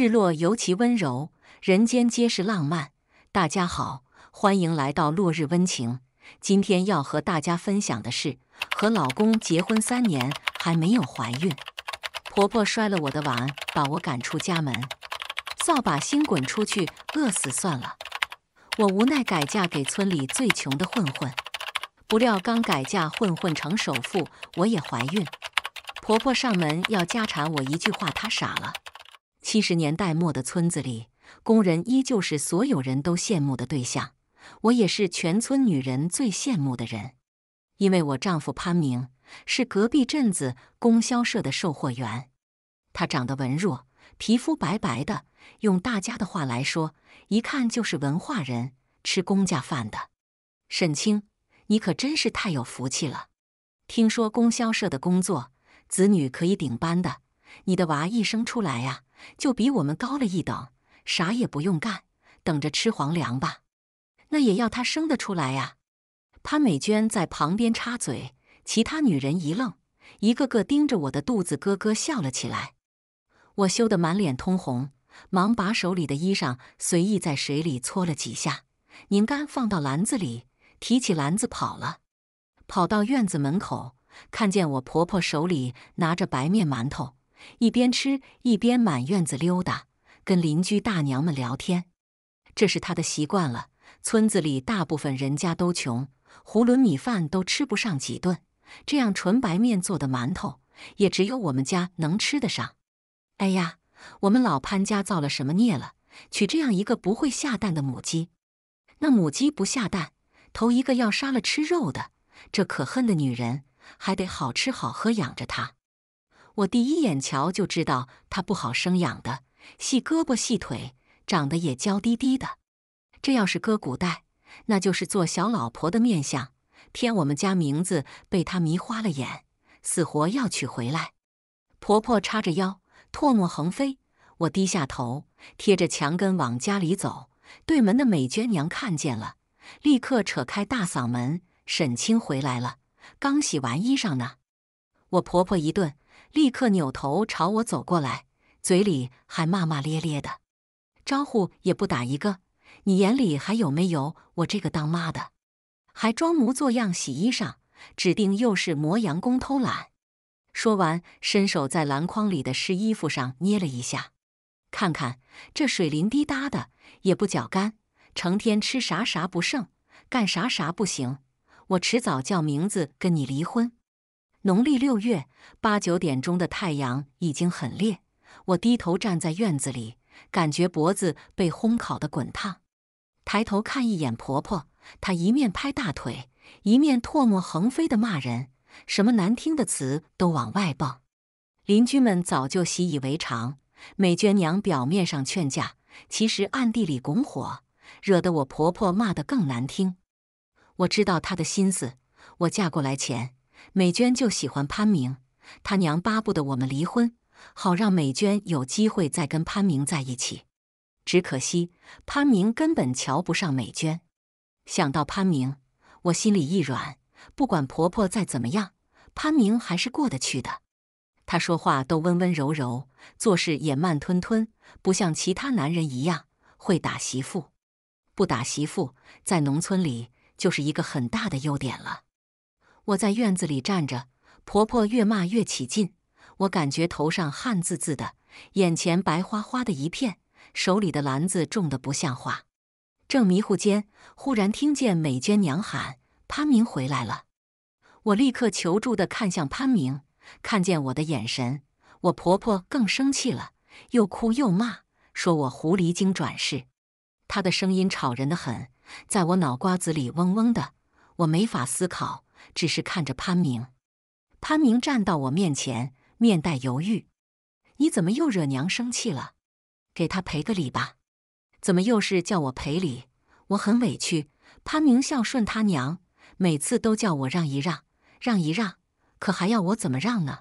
日落尤其温柔，人间皆是浪漫。大家好，欢迎来到落日温情。今天要和大家分享的是，和老公结婚三年还没有怀孕，婆婆摔了我的碗，把我赶出家门，扫把星滚出去，饿死算了。我无奈改嫁给村里最穷的混混，不料刚改嫁，混混成首富，我也怀孕，婆婆上门要家产，我一句话，她傻了。七十年代末的村子里，工人依旧是所有人都羡慕的对象。我也是全村女人最羡慕的人，因为我丈夫潘明是隔壁镇子供销社的售货员。他长得文弱，皮肤白白的，用大家的话来说，一看就是文化人，吃公家饭的。沈清，你可真是太有福气了！听说供销社的工作，子女可以顶班的，你的娃一生出来呀。就比我们高了一等，啥也不用干，等着吃皇粮吧。那也要他生得出来呀！潘美娟在旁边插嘴，其他女人一愣，一个个盯着我的肚子，咯咯笑了起来。我羞得满脸通红，忙把手里的衣裳随意在水里搓了几下，拧干放到篮子里，提起篮子跑了。跑到院子门口，看见我婆婆手里拿着白面馒头。一边吃一边满院子溜达，跟邻居大娘们聊天，这是他的习惯了。村子里大部分人家都穷，囫囵米饭都吃不上几顿，这样纯白面做的馒头也只有我们家能吃得上。哎呀，我们老潘家造了什么孽了？娶这样一个不会下蛋的母鸡，那母鸡不下蛋，头一个要杀了吃肉的。这可恨的女人，还得好吃好喝养着她。我第一眼瞧就知道她不好生养的，细胳膊细腿，长得也娇滴滴的。这要是搁古代，那就是做小老婆的面相。添我们家名字，被她迷花了眼，死活要娶回来。婆婆叉着腰，唾沫横飞。我低下头，贴着墙根往家里走。对门的美娟娘看见了，立刻扯开大嗓门：“沈清回来了，刚洗完衣裳呢。”我婆婆一顿。立刻扭头朝我走过来，嘴里还骂骂咧咧的，招呼也不打一个。你眼里还有没有我这个当妈的？还装模作样洗衣裳，指定又是磨洋工偷懒。说完，伸手在篮筐里的湿衣服上捏了一下，看看这水淋滴答的，也不脚干。成天吃啥啥不剩，干啥啥不行。我迟早叫名字跟你离婚。农历六月，八九点钟的太阳已经很烈。我低头站在院子里，感觉脖子被烘烤的滚烫。抬头看一眼婆婆，她一面拍大腿，一面唾沫横飞的骂人，什么难听的词都往外蹦。邻居们早就习以为常。美娟娘表面上劝架，其实暗地里拱火，惹得我婆婆骂得更难听。我知道她的心思。我嫁过来前。美娟就喜欢潘明，他娘巴不得我们离婚，好让美娟有机会再跟潘明在一起。只可惜潘明根本瞧不上美娟。想到潘明，我心里一软。不管婆婆再怎么样，潘明还是过得去的。他说话都温温柔柔，做事也慢吞吞，不像其他男人一样会打媳妇。不打媳妇，在农村里就是一个很大的优点了。我在院子里站着，婆婆越骂越起劲，我感觉头上汗渍渍的，眼前白花花的一片，手里的篮子重的不像话。正迷糊间，忽然听见美娟娘喊：“潘明回来了！”我立刻求助的看向潘明，看见我的眼神，我婆婆更生气了，又哭又骂，说我狐狸精转世。她的声音吵人的很，在我脑瓜子里嗡嗡的，我没法思考。只是看着潘明，潘明站到我面前，面带犹豫。你怎么又惹娘生气了？给他赔个礼吧。怎么又是叫我赔礼？我很委屈。潘明孝顺他娘，每次都叫我让一让，让一让，可还要我怎么让呢？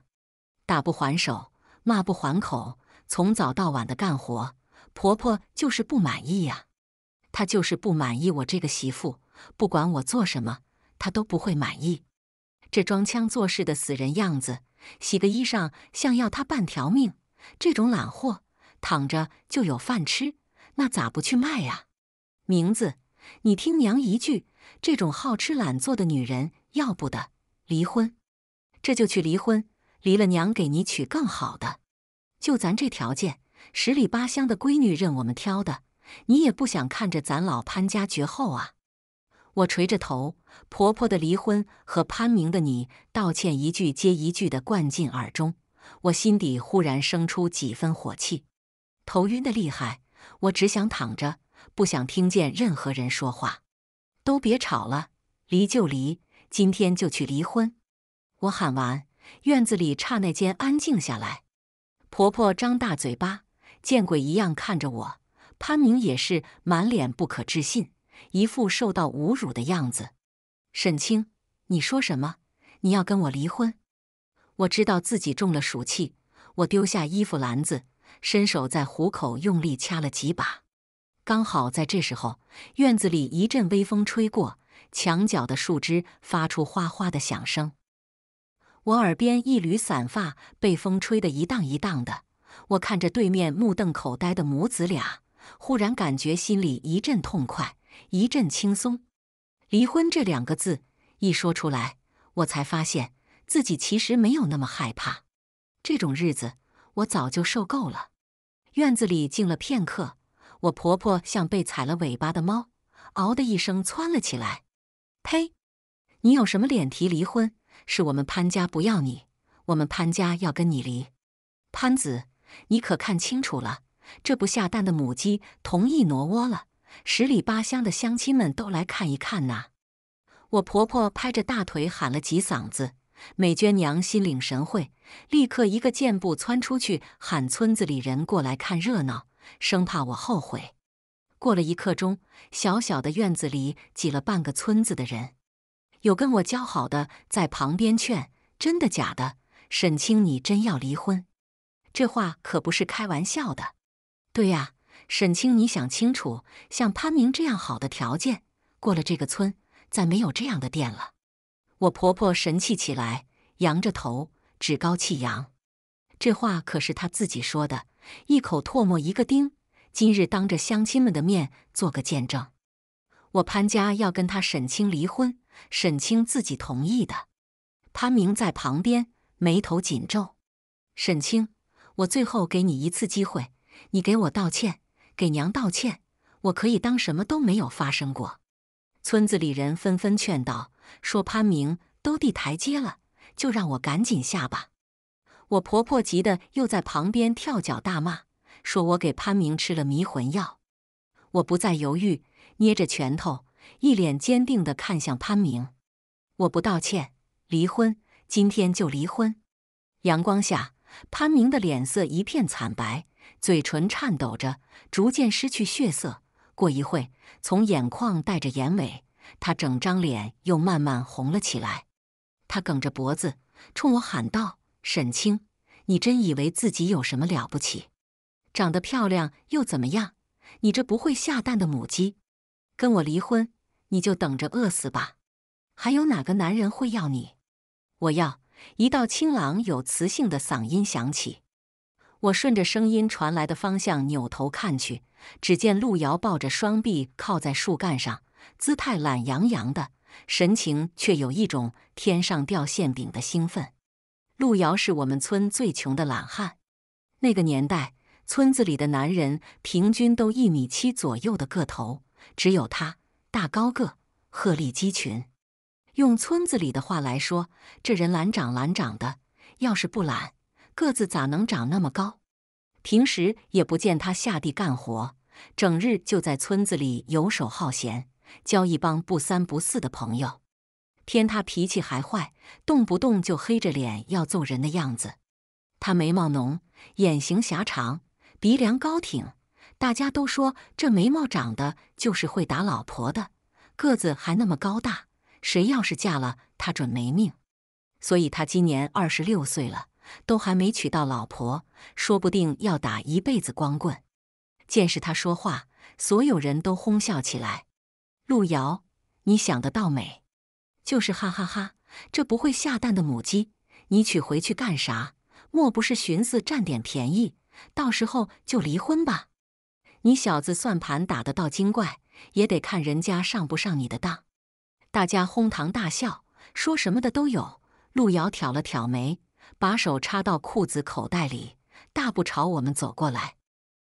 打不还手，骂不还口，从早到晚的干活，婆婆就是不满意呀。她就是不满意我这个媳妇，不管我做什么。他都不会满意，这装腔作势的死人样子，洗个衣裳像要他半条命。这种懒货躺着就有饭吃，那咋不去卖呀？名字，你听娘一句，这种好吃懒做的女人要不得，离婚。这就去离婚，离了娘给你娶更好的。就咱这条件，十里八乡的闺女任我们挑的，你也不想看着咱老潘家绝后啊？我垂着头，婆婆的离婚和潘明的你道歉一句接一句的灌进耳中，我心底忽然生出几分火气，头晕的厉害，我只想躺着，不想听见任何人说话，都别吵了，离就离，今天就去离婚。我喊完，院子里刹那间安静下来，婆婆张大嘴巴，见鬼一样看着我，潘明也是满脸不可置信。一副受到侮辱的样子。沈清，你说什么？你要跟我离婚？我知道自己中了暑气，我丢下衣服篮子，伸手在虎口用力掐了几把。刚好在这时候，院子里一阵微风吹过，墙角的树枝发出哗哗的响声。我耳边一缕散发被风吹得一荡一荡的。我看着对面目瞪口呆的母子俩，忽然感觉心里一阵痛快。一阵轻松，离婚这两个字一说出来，我才发现自己其实没有那么害怕。这种日子我早就受够了。院子里静了片刻，我婆婆像被踩了尾巴的猫，嗷的一声窜了起来：“呸！你有什么脸提离婚？是我们潘家不要你，我们潘家要跟你离。潘子，你可看清楚了，这不下蛋的母鸡同意挪窝了。”十里八乡的乡亲们都来看一看呐！我婆婆拍着大腿喊了几嗓子，美娟娘心领神会，立刻一个箭步窜出去喊村子里人过来看热闹，生怕我后悔。过了一刻钟，小小的院子里挤了半个村子的人，有跟我交好的在旁边劝：“真的假的？沈清，你真要离婚？这话可不是开玩笑的。”“对呀。”沈清，你想清楚，像潘明这样好的条件，过了这个村，再没有这样的店了。我婆婆神气起来，扬着头，趾高气扬。这话可是她自己说的，一口唾沫一个钉。今日当着乡亲们的面做个见证，我潘家要跟他沈清离婚，沈清自己同意的。潘明在旁边眉头紧皱。沈清，我最后给你一次机会，你给我道歉。给娘道歉，我可以当什么都没有发生过。村子里人纷纷劝道：“说潘明都递台阶了，就让我赶紧下吧。”我婆婆急得又在旁边跳脚大骂：“说我给潘明吃了迷魂药。”我不再犹豫，捏着拳头，一脸坚定地看向潘明：“我不道歉，离婚，今天就离婚。”阳光下，潘明的脸色一片惨白。嘴唇颤抖着，逐渐失去血色。过一会从眼眶带着眼尾，他整张脸又慢慢红了起来。他梗着脖子冲我喊道：“沈清，你真以为自己有什么了不起？长得漂亮又怎么样？你这不会下蛋的母鸡，跟我离婚，你就等着饿死吧！还有哪个男人会要你？我要。”一道清朗有磁性的嗓音响起。我顺着声音传来的方向扭头看去，只见陆遥抱着双臂靠在树干上，姿态懒洋洋的，神情却有一种天上掉馅饼的兴奋。陆遥是我们村最穷的懒汉。那个年代，村子里的男人平均都一米七左右的个头，只有他大高个，鹤立鸡群。用村子里的话来说，这人懒长懒长的，要是不懒。个子咋能长那么高？平时也不见他下地干活，整日就在村子里游手好闲，交一帮不三不四的朋友。天，他脾气还坏，动不动就黑着脸要揍人的样子。他眉毛浓，眼型狭长，鼻梁高挺，大家都说这眉毛长得就是会打老婆的。个子还那么高大，谁要是嫁了他准没命。所以他今年二十六岁了。都还没娶到老婆，说不定要打一辈子光棍。见是他说话，所有人都哄笑起来。陆遥，你想得倒美，就是哈哈哈！这不会下蛋的母鸡，你娶回去干啥？莫不是寻思占点便宜，到时候就离婚吧？你小子算盘打得到精怪，也得看人家上不上你的当。大家哄堂大笑，说什么的都有。陆遥挑了挑眉。把手插到裤子口袋里，大步朝我们走过来。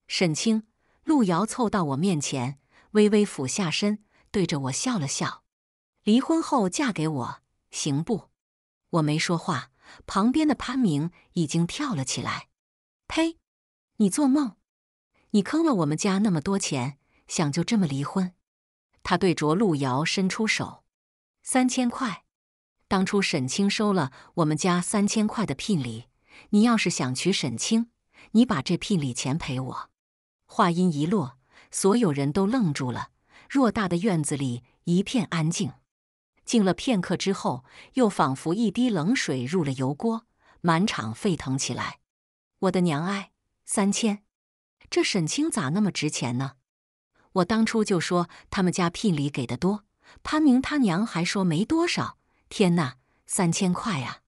沈清、陆瑶凑到我面前，微微俯下身，对着我笑了笑：“离婚后嫁给我，行不？”我没说话。旁边的潘明已经跳了起来：“呸！你做梦！你坑了我们家那么多钱，想就这么离婚？”他对着陆瑶伸出手：“三千块。”当初沈清收了我们家三千块的聘礼，你要是想娶沈清，你把这聘礼钱赔我。话音一落，所有人都愣住了，偌大的院子里一片安静。静了片刻之后，又仿佛一滴冷水入了油锅，满场沸腾起来。我的娘哎，三千！这沈清咋那么值钱呢？我当初就说他们家聘礼给的多，潘明他娘还说没多少。天呐，三千块啊！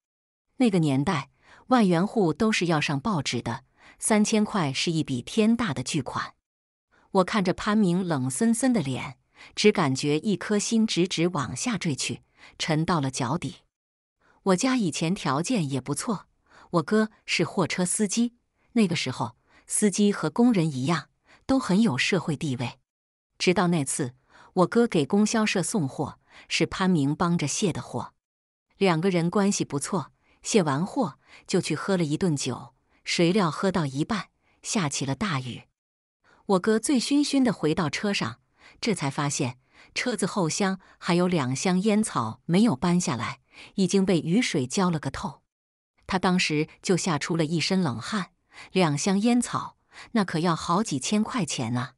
那个年代，万元户都是要上报纸的。三千块是一笔天大的巨款。我看着潘明冷森森的脸，只感觉一颗心直直往下坠去，沉到了脚底。我家以前条件也不错，我哥是货车司机。那个时候，司机和工人一样，都很有社会地位。直到那次，我哥给供销社送货，是潘明帮着卸的货。两个人关系不错，卸完货就去喝了一顿酒。谁料喝到一半，下起了大雨。我哥醉醺醺的回到车上，这才发现车子后厢还有两箱烟草没有搬下来，已经被雨水浇了个透。他当时就吓出了一身冷汗。两箱烟草那可要好几千块钱啊！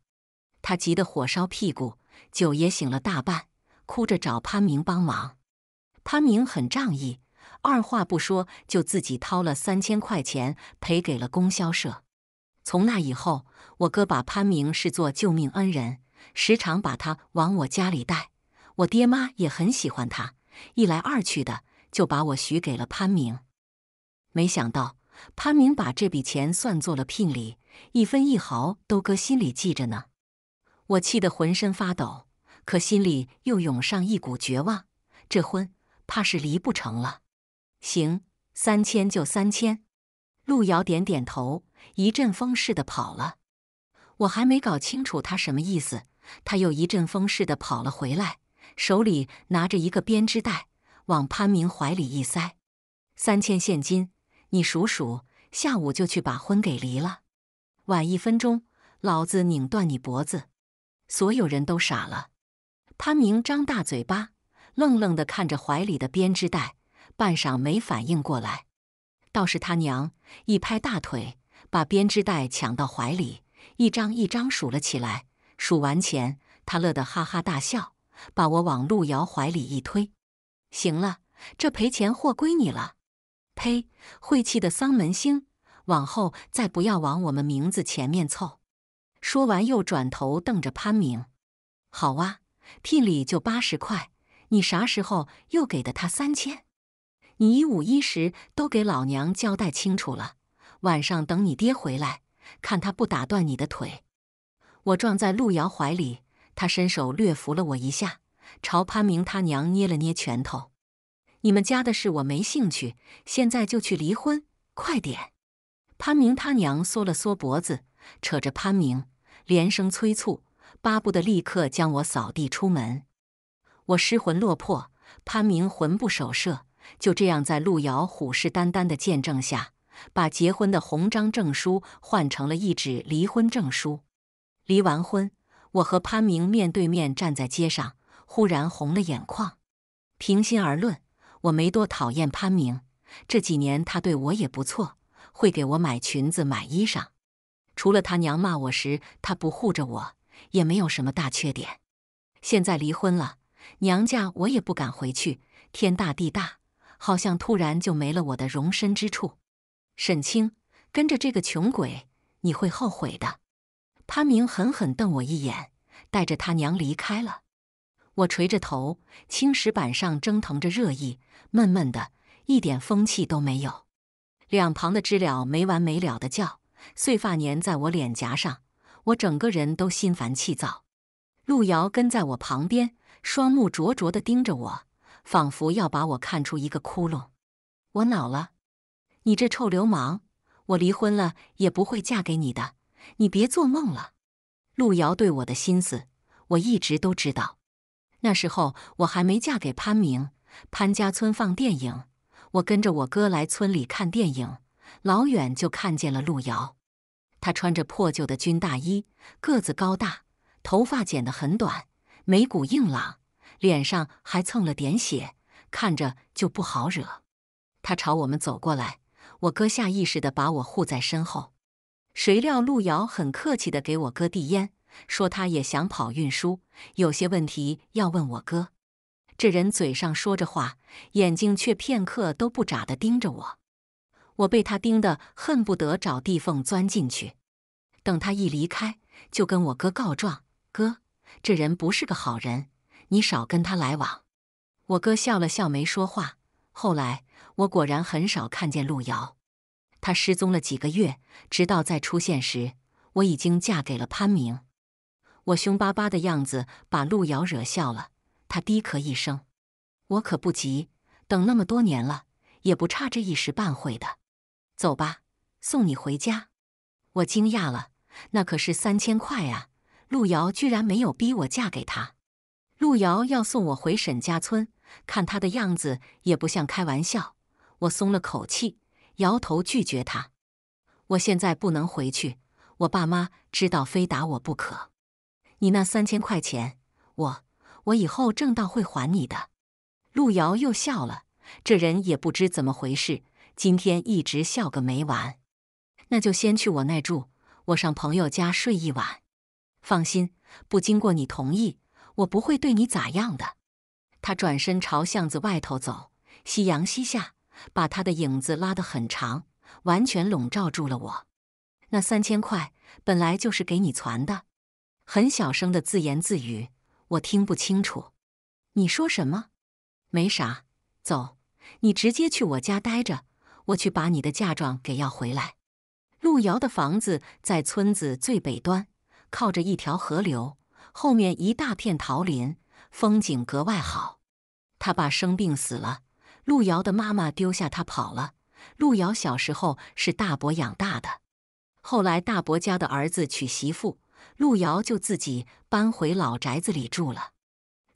他急得火烧屁股，酒也醒了大半，哭着找潘明帮忙。潘明很仗义，二话不说就自己掏了三千块钱赔给了供销社。从那以后，我哥把潘明视作救命恩人，时常把他往我家里带。我爹妈也很喜欢他，一来二去的就把我许给了潘明。没想到潘明把这笔钱算作了聘礼，一分一毫都搁心里记着呢。我气得浑身发抖，可心里又涌上一股绝望，这婚……怕是离不成了，行，三千就三千。路遥点点头，一阵风似的跑了。我还没搞清楚他什么意思，他又一阵风似的跑了回来，手里拿着一个编织袋，往潘明怀里一塞：“三千现金，你数数，下午就去把婚给离了。晚一分钟，老子拧断你脖子。”所有人都傻了。潘明张大嘴巴。愣愣地看着怀里的编织袋，半晌没反应过来。倒是他娘一拍大腿，把编织袋抢到怀里，一张一张数了起来。数完钱，他乐得哈哈大笑，把我往路遥怀里一推：“行了，这赔钱货归你了。”“呸，晦气的丧门星，往后再不要往我们名字前面凑。”说完，又转头瞪着潘明：“好哇，聘礼就八十块。”你啥时候又给的他三千？你一五一十都给老娘交代清楚了。晚上等你爹回来，看他不打断你的腿！我撞在陆遥怀里，他伸手略扶了我一下，朝潘明他娘捏了捏拳头。你们家的事我没兴趣，现在就去离婚，快点！潘明他娘缩了缩脖子，扯着潘明，连声催促，巴不得立刻将我扫地出门。我失魂落魄，潘明魂不守舍，就这样在路遥虎视眈眈的见证下，把结婚的红章证书换成了一纸离婚证书。离完婚，我和潘明面对面站在街上，忽然红了眼眶。平心而论，我没多讨厌潘明，这几年他对我也不错，会给我买裙子、买衣裳，除了他娘骂我时他不护着我，也没有什么大缺点。现在离婚了。娘家我也不敢回去，天大地大，好像突然就没了我的容身之处。沈清跟着这个穷鬼，你会后悔的。潘明狠狠瞪我一眼，带着他娘离开了。我垂着头，青石板上蒸腾着热意，闷闷的，一点风气都没有。两旁的知了没完没了的叫，碎发粘在我脸颊上，我整个人都心烦气躁。路遥跟在我旁边。双目灼灼地盯着我，仿佛要把我看出一个窟窿。我恼了，你这臭流氓！我离婚了也不会嫁给你的，你别做梦了。陆瑶对我的心思，我一直都知道。那时候我还没嫁给潘明，潘家村放电影，我跟着我哥来村里看电影，老远就看见了陆瑶。她穿着破旧的军大衣，个子高大，头发剪得很短。眉骨硬朗，脸上还蹭了点血，看着就不好惹。他朝我们走过来，我哥下意识地把我护在身后。谁料路遥很客气地给我哥递烟，说他也想跑运输，有些问题要问我哥。这人嘴上说着话，眼睛却片刻都不眨地盯着我。我被他盯得恨不得找地缝钻进去。等他一离开，就跟我哥告状：“哥。”这人不是个好人，你少跟他来往。我哥笑了笑，没说话。后来我果然很少看见陆遥，他失踪了几个月，直到再出现时，我已经嫁给了潘明。我凶巴巴的样子把陆遥惹笑了，他低咳一声：“我可不急，等那么多年了，也不差这一时半会的。”走吧，送你回家。我惊讶了，那可是三千块啊！陆遥居然没有逼我嫁给他，陆遥要送我回沈家村，看他的样子也不像开玩笑。我松了口气，摇头拒绝他。我现在不能回去，我爸妈知道非打我不可。你那三千块钱，我我以后挣到会还你的。陆遥又笑了，这人也不知怎么回事，今天一直笑个没完。那就先去我那住，我上朋友家睡一晚。放心，不经过你同意，我不会对你咋样的。他转身朝巷子外头走，夕阳西下，把他的影子拉得很长，完全笼罩住了我。那三千块本来就是给你攒的。很小声的自言自语，我听不清楚。你说什么？没啥。走，你直接去我家待着，我去把你的嫁妆给要回来。路遥的房子在村子最北端。靠着一条河流，后面一大片桃林，风景格外好。他爸生病死了，路遥的妈妈丢下他跑了。路遥小时候是大伯养大的，后来大伯家的儿子娶媳妇，路遥就自己搬回老宅子里住了。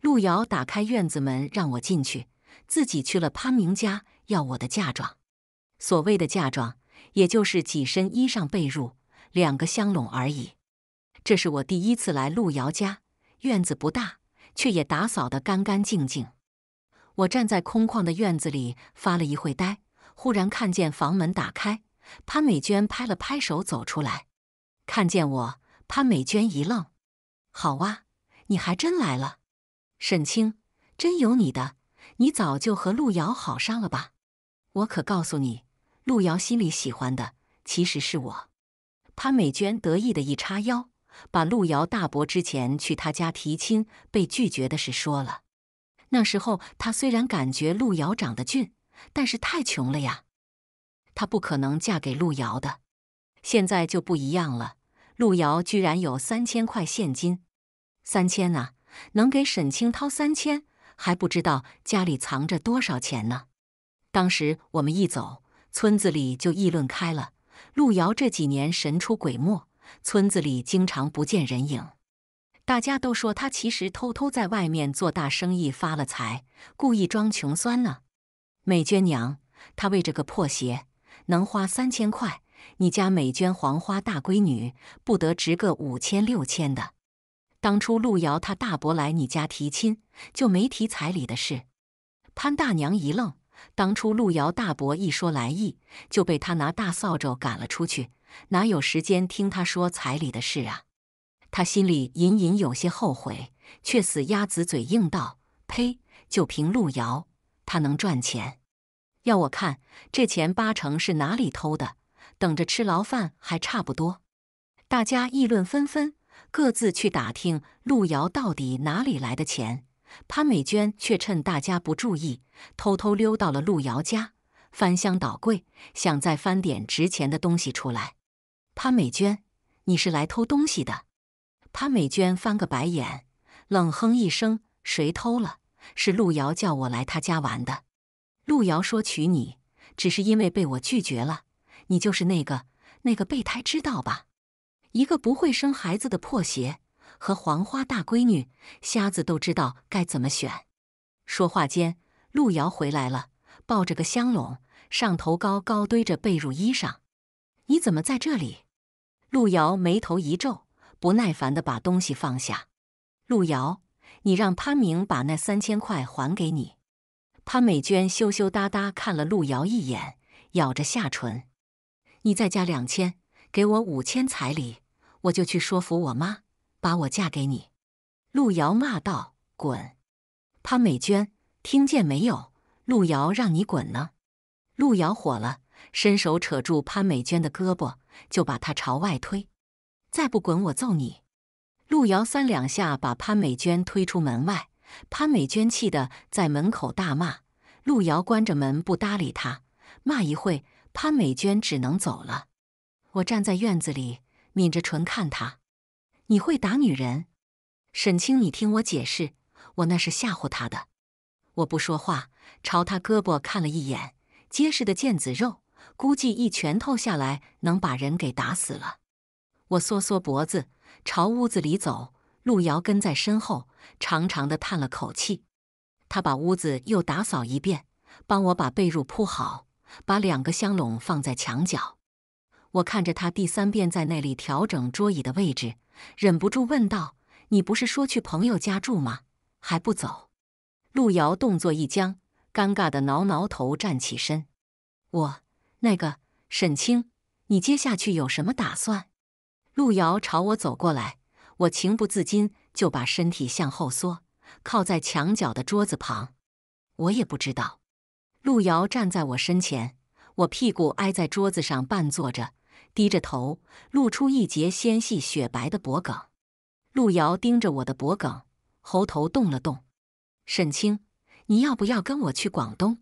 路遥打开院子门让我进去，自己去了潘明家要我的嫁妆。所谓的嫁妆，也就是几身衣裳、被褥、两个相笼而已。这是我第一次来陆瑶家，院子不大，却也打扫得干干净净。我站在空旷的院子里发了一会呆，忽然看见房门打开，潘美娟拍了拍手走出来，看见我，潘美娟一愣：“好哇，你还真来了，沈清，真有你的，你早就和陆瑶好上了吧？我可告诉你，陆瑶心里喜欢的其实是我。”潘美娟得意的一叉腰。把路遥大伯之前去他家提亲被拒绝的事说了。那时候他虽然感觉路遥长得俊，但是太穷了呀，他不可能嫁给路遥的。现在就不一样了，路遥居然有三千块现金，三千啊，能给沈清掏三千，还不知道家里藏着多少钱呢。当时我们一走，村子里就议论开了，路遥这几年神出鬼没。村子里经常不见人影，大家都说他其实偷偷在外面做大生意发了财，故意装穷酸呢。美娟娘，他为这个破鞋能花三千块，你家美娟黄花大闺女不得值个五千六千的？当初路遥他大伯来你家提亲就没提彩礼的事。潘大娘一愣，当初路遥大伯一说来意，就被他拿大扫帚赶了出去。哪有时间听他说彩礼的事啊？他心里隐隐有些后悔，却死鸭子嘴硬道：“呸！就凭路遥，他能赚钱？要我看，这钱八成是哪里偷的，等着吃牢饭还差不多。”大家议论纷纷，各自去打听路遥到底哪里来的钱。潘美娟却趁大家不注意，偷偷溜到了路遥家，翻箱倒柜，想再翻点值钱的东西出来。潘美娟，你是来偷东西的？潘美娟翻个白眼，冷哼一声：“谁偷了？是陆遥叫我来他家玩的。陆遥说娶你，只是因为被我拒绝了。你就是那个那个备胎，知道吧？一个不会生孩子的破鞋和黄花大闺女，瞎子都知道该怎么选。”说话间，陆遥回来了，抱着个香笼，上头高高堆着被褥衣裳。你怎么在这里？陆瑶眉头一皱，不耐烦的把东西放下。陆瑶，你让潘明把那三千块还给你。潘美娟羞羞答答看了陆瑶一眼，咬着下唇：“你再加两千，给我五千彩礼，我就去说服我妈把我嫁给你。”陆瑶骂道：“滚！”潘美娟，听见没有？陆瑶让你滚呢！陆瑶火了，伸手扯住潘美娟的胳膊。就把他朝外推，再不滚我揍你！路遥三两下把潘美娟推出门外，潘美娟气得在门口大骂。路遥关着门不搭理她，骂一会，潘美娟只能走了。我站在院子里抿着唇看他，你会打女人？沈清，你听我解释，我那是吓唬他的。我不说话，朝他胳膊看了一眼，结实的腱子肉。估计一拳头下来能把人给打死了。我缩缩脖子，朝屋子里走。陆瑶跟在身后，长长的叹了口气。他把屋子又打扫一遍，帮我把被褥铺好，把两个香笼放在墙角。我看着他第三遍在那里调整桌椅的位置，忍不住问道：“你不是说去朋友家住吗？还不走？”陆瑶动作一僵，尴尬的挠挠头，站起身。我。那个沈清，你接下去有什么打算？陆遥朝我走过来，我情不自禁就把身体向后缩，靠在墙角的桌子旁。我也不知道。陆遥站在我身前，我屁股挨在桌子上半坐着，低着头，露出一截纤细雪白的脖颈。陆遥盯着我的脖颈，喉头动了动。沈清，你要不要跟我去广东？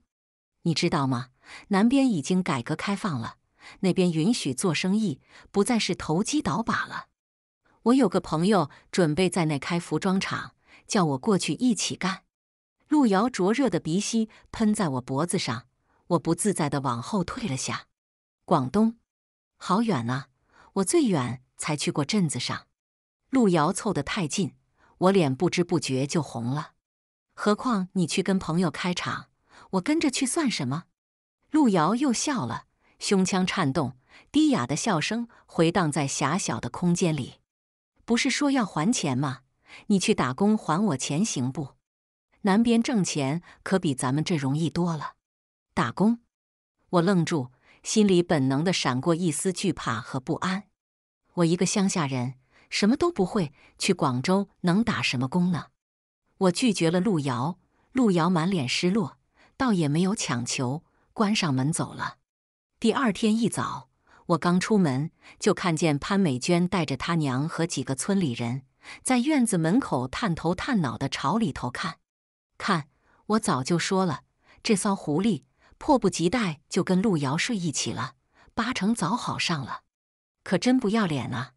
你知道吗？南边已经改革开放了，那边允许做生意，不再是投机倒把了。我有个朋友准备在那开服装厂，叫我过去一起干。路遥灼热的鼻息喷在我脖子上，我不自在地往后退了下。广东，好远啊！我最远才去过镇子上。路遥凑得太近，我脸不知不觉就红了。何况你去跟朋友开厂，我跟着去算什么？陆遥又笑了，胸腔颤动，低哑的笑声回荡在狭小的空间里。不是说要还钱吗？你去打工还我钱行不？南边挣钱可比咱们这容易多了。打工？我愣住，心里本能的闪过一丝惧怕和不安。我一个乡下人，什么都不会，去广州能打什么工呢？我拒绝了陆遥。陆遥满脸失落，倒也没有强求。关上门走了。第二天一早，我刚出门，就看见潘美娟带着她娘和几个村里人在院子门口探头探脑的朝里头看。看，我早就说了，这骚狐狸迫不及待就跟陆瑶睡一起了，八成早好上了，可真不要脸啊！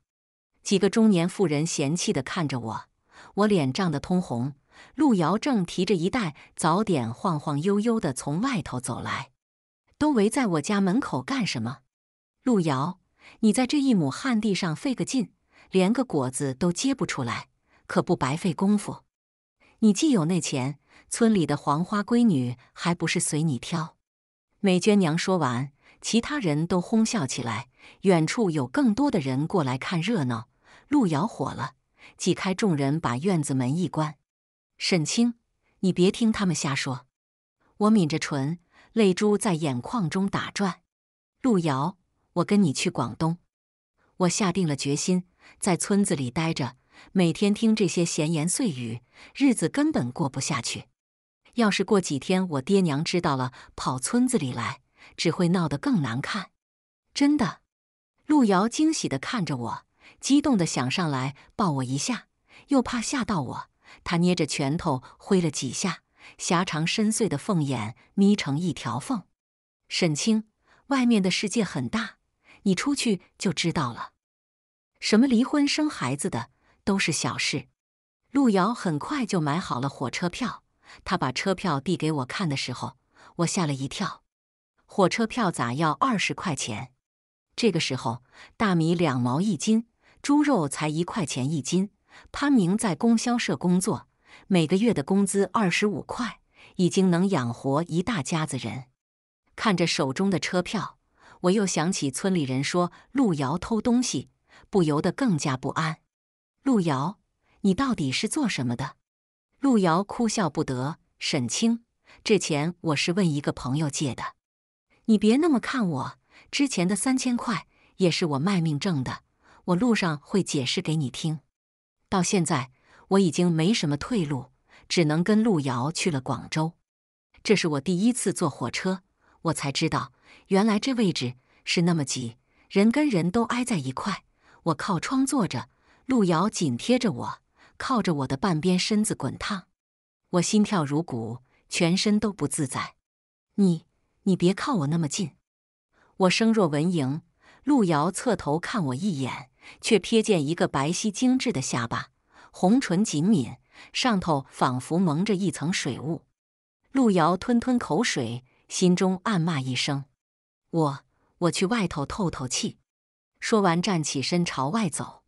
几个中年妇人嫌弃的看着我，我脸涨得通红。陆瑶正提着一袋早点，晃晃悠悠的从外头走来。都围在我家门口干什么？陆瑶，你在这一亩旱地上费个劲，连个果子都结不出来，可不白费功夫。你既有那钱，村里的黄花闺女还不是随你挑？美娟娘说完，其他人都哄笑起来。远处有更多的人过来看热闹。陆瑶火了，挤开众人，把院子门一关。沈清，你别听他们瞎说。我抿着唇。泪珠在眼眶中打转，陆遥，我跟你去广东。我下定了决心，在村子里待着，每天听这些闲言碎语，日子根本过不下去。要是过几天我爹娘知道了，跑村子里来，只会闹得更难看。真的。陆遥惊喜地看着我，激动地想上来抱我一下，又怕吓到我，他捏着拳头挥了几下。狭长深邃的凤眼眯成一条缝。沈清，外面的世界很大，你出去就知道了。什么离婚、生孩子的都是小事。陆瑶很快就买好了火车票。她把车票递给我看的时候，我吓了一跳。火车票咋要二十块钱？这个时候，大米两毛一斤，猪肉才一块钱一斤。潘明在供销社工作。每个月的工资二十五块，已经能养活一大家子人。看着手中的车票，我又想起村里人说路遥偷东西，不由得更加不安。路遥，你到底是做什么的？路遥哭笑不得。沈清，这钱我是问一个朋友借的。你别那么看我，之前的三千块也是我卖命挣的。我路上会解释给你听。到现在。我已经没什么退路，只能跟路遥去了广州。这是我第一次坐火车，我才知道原来这位置是那么挤，人跟人都挨在一块。我靠窗坐着，路遥紧贴着我，靠着我的半边身子滚烫，我心跳如鼓，全身都不自在。你，你别靠我那么近！我声若蚊蝇，路遥侧头看我一眼，却瞥见一个白皙精致的下巴。红唇紧抿，上头仿佛蒙着一层水雾。陆瑶吞吞口水，心中暗骂一声：“我我去外头透透气。”说完，站起身朝外走。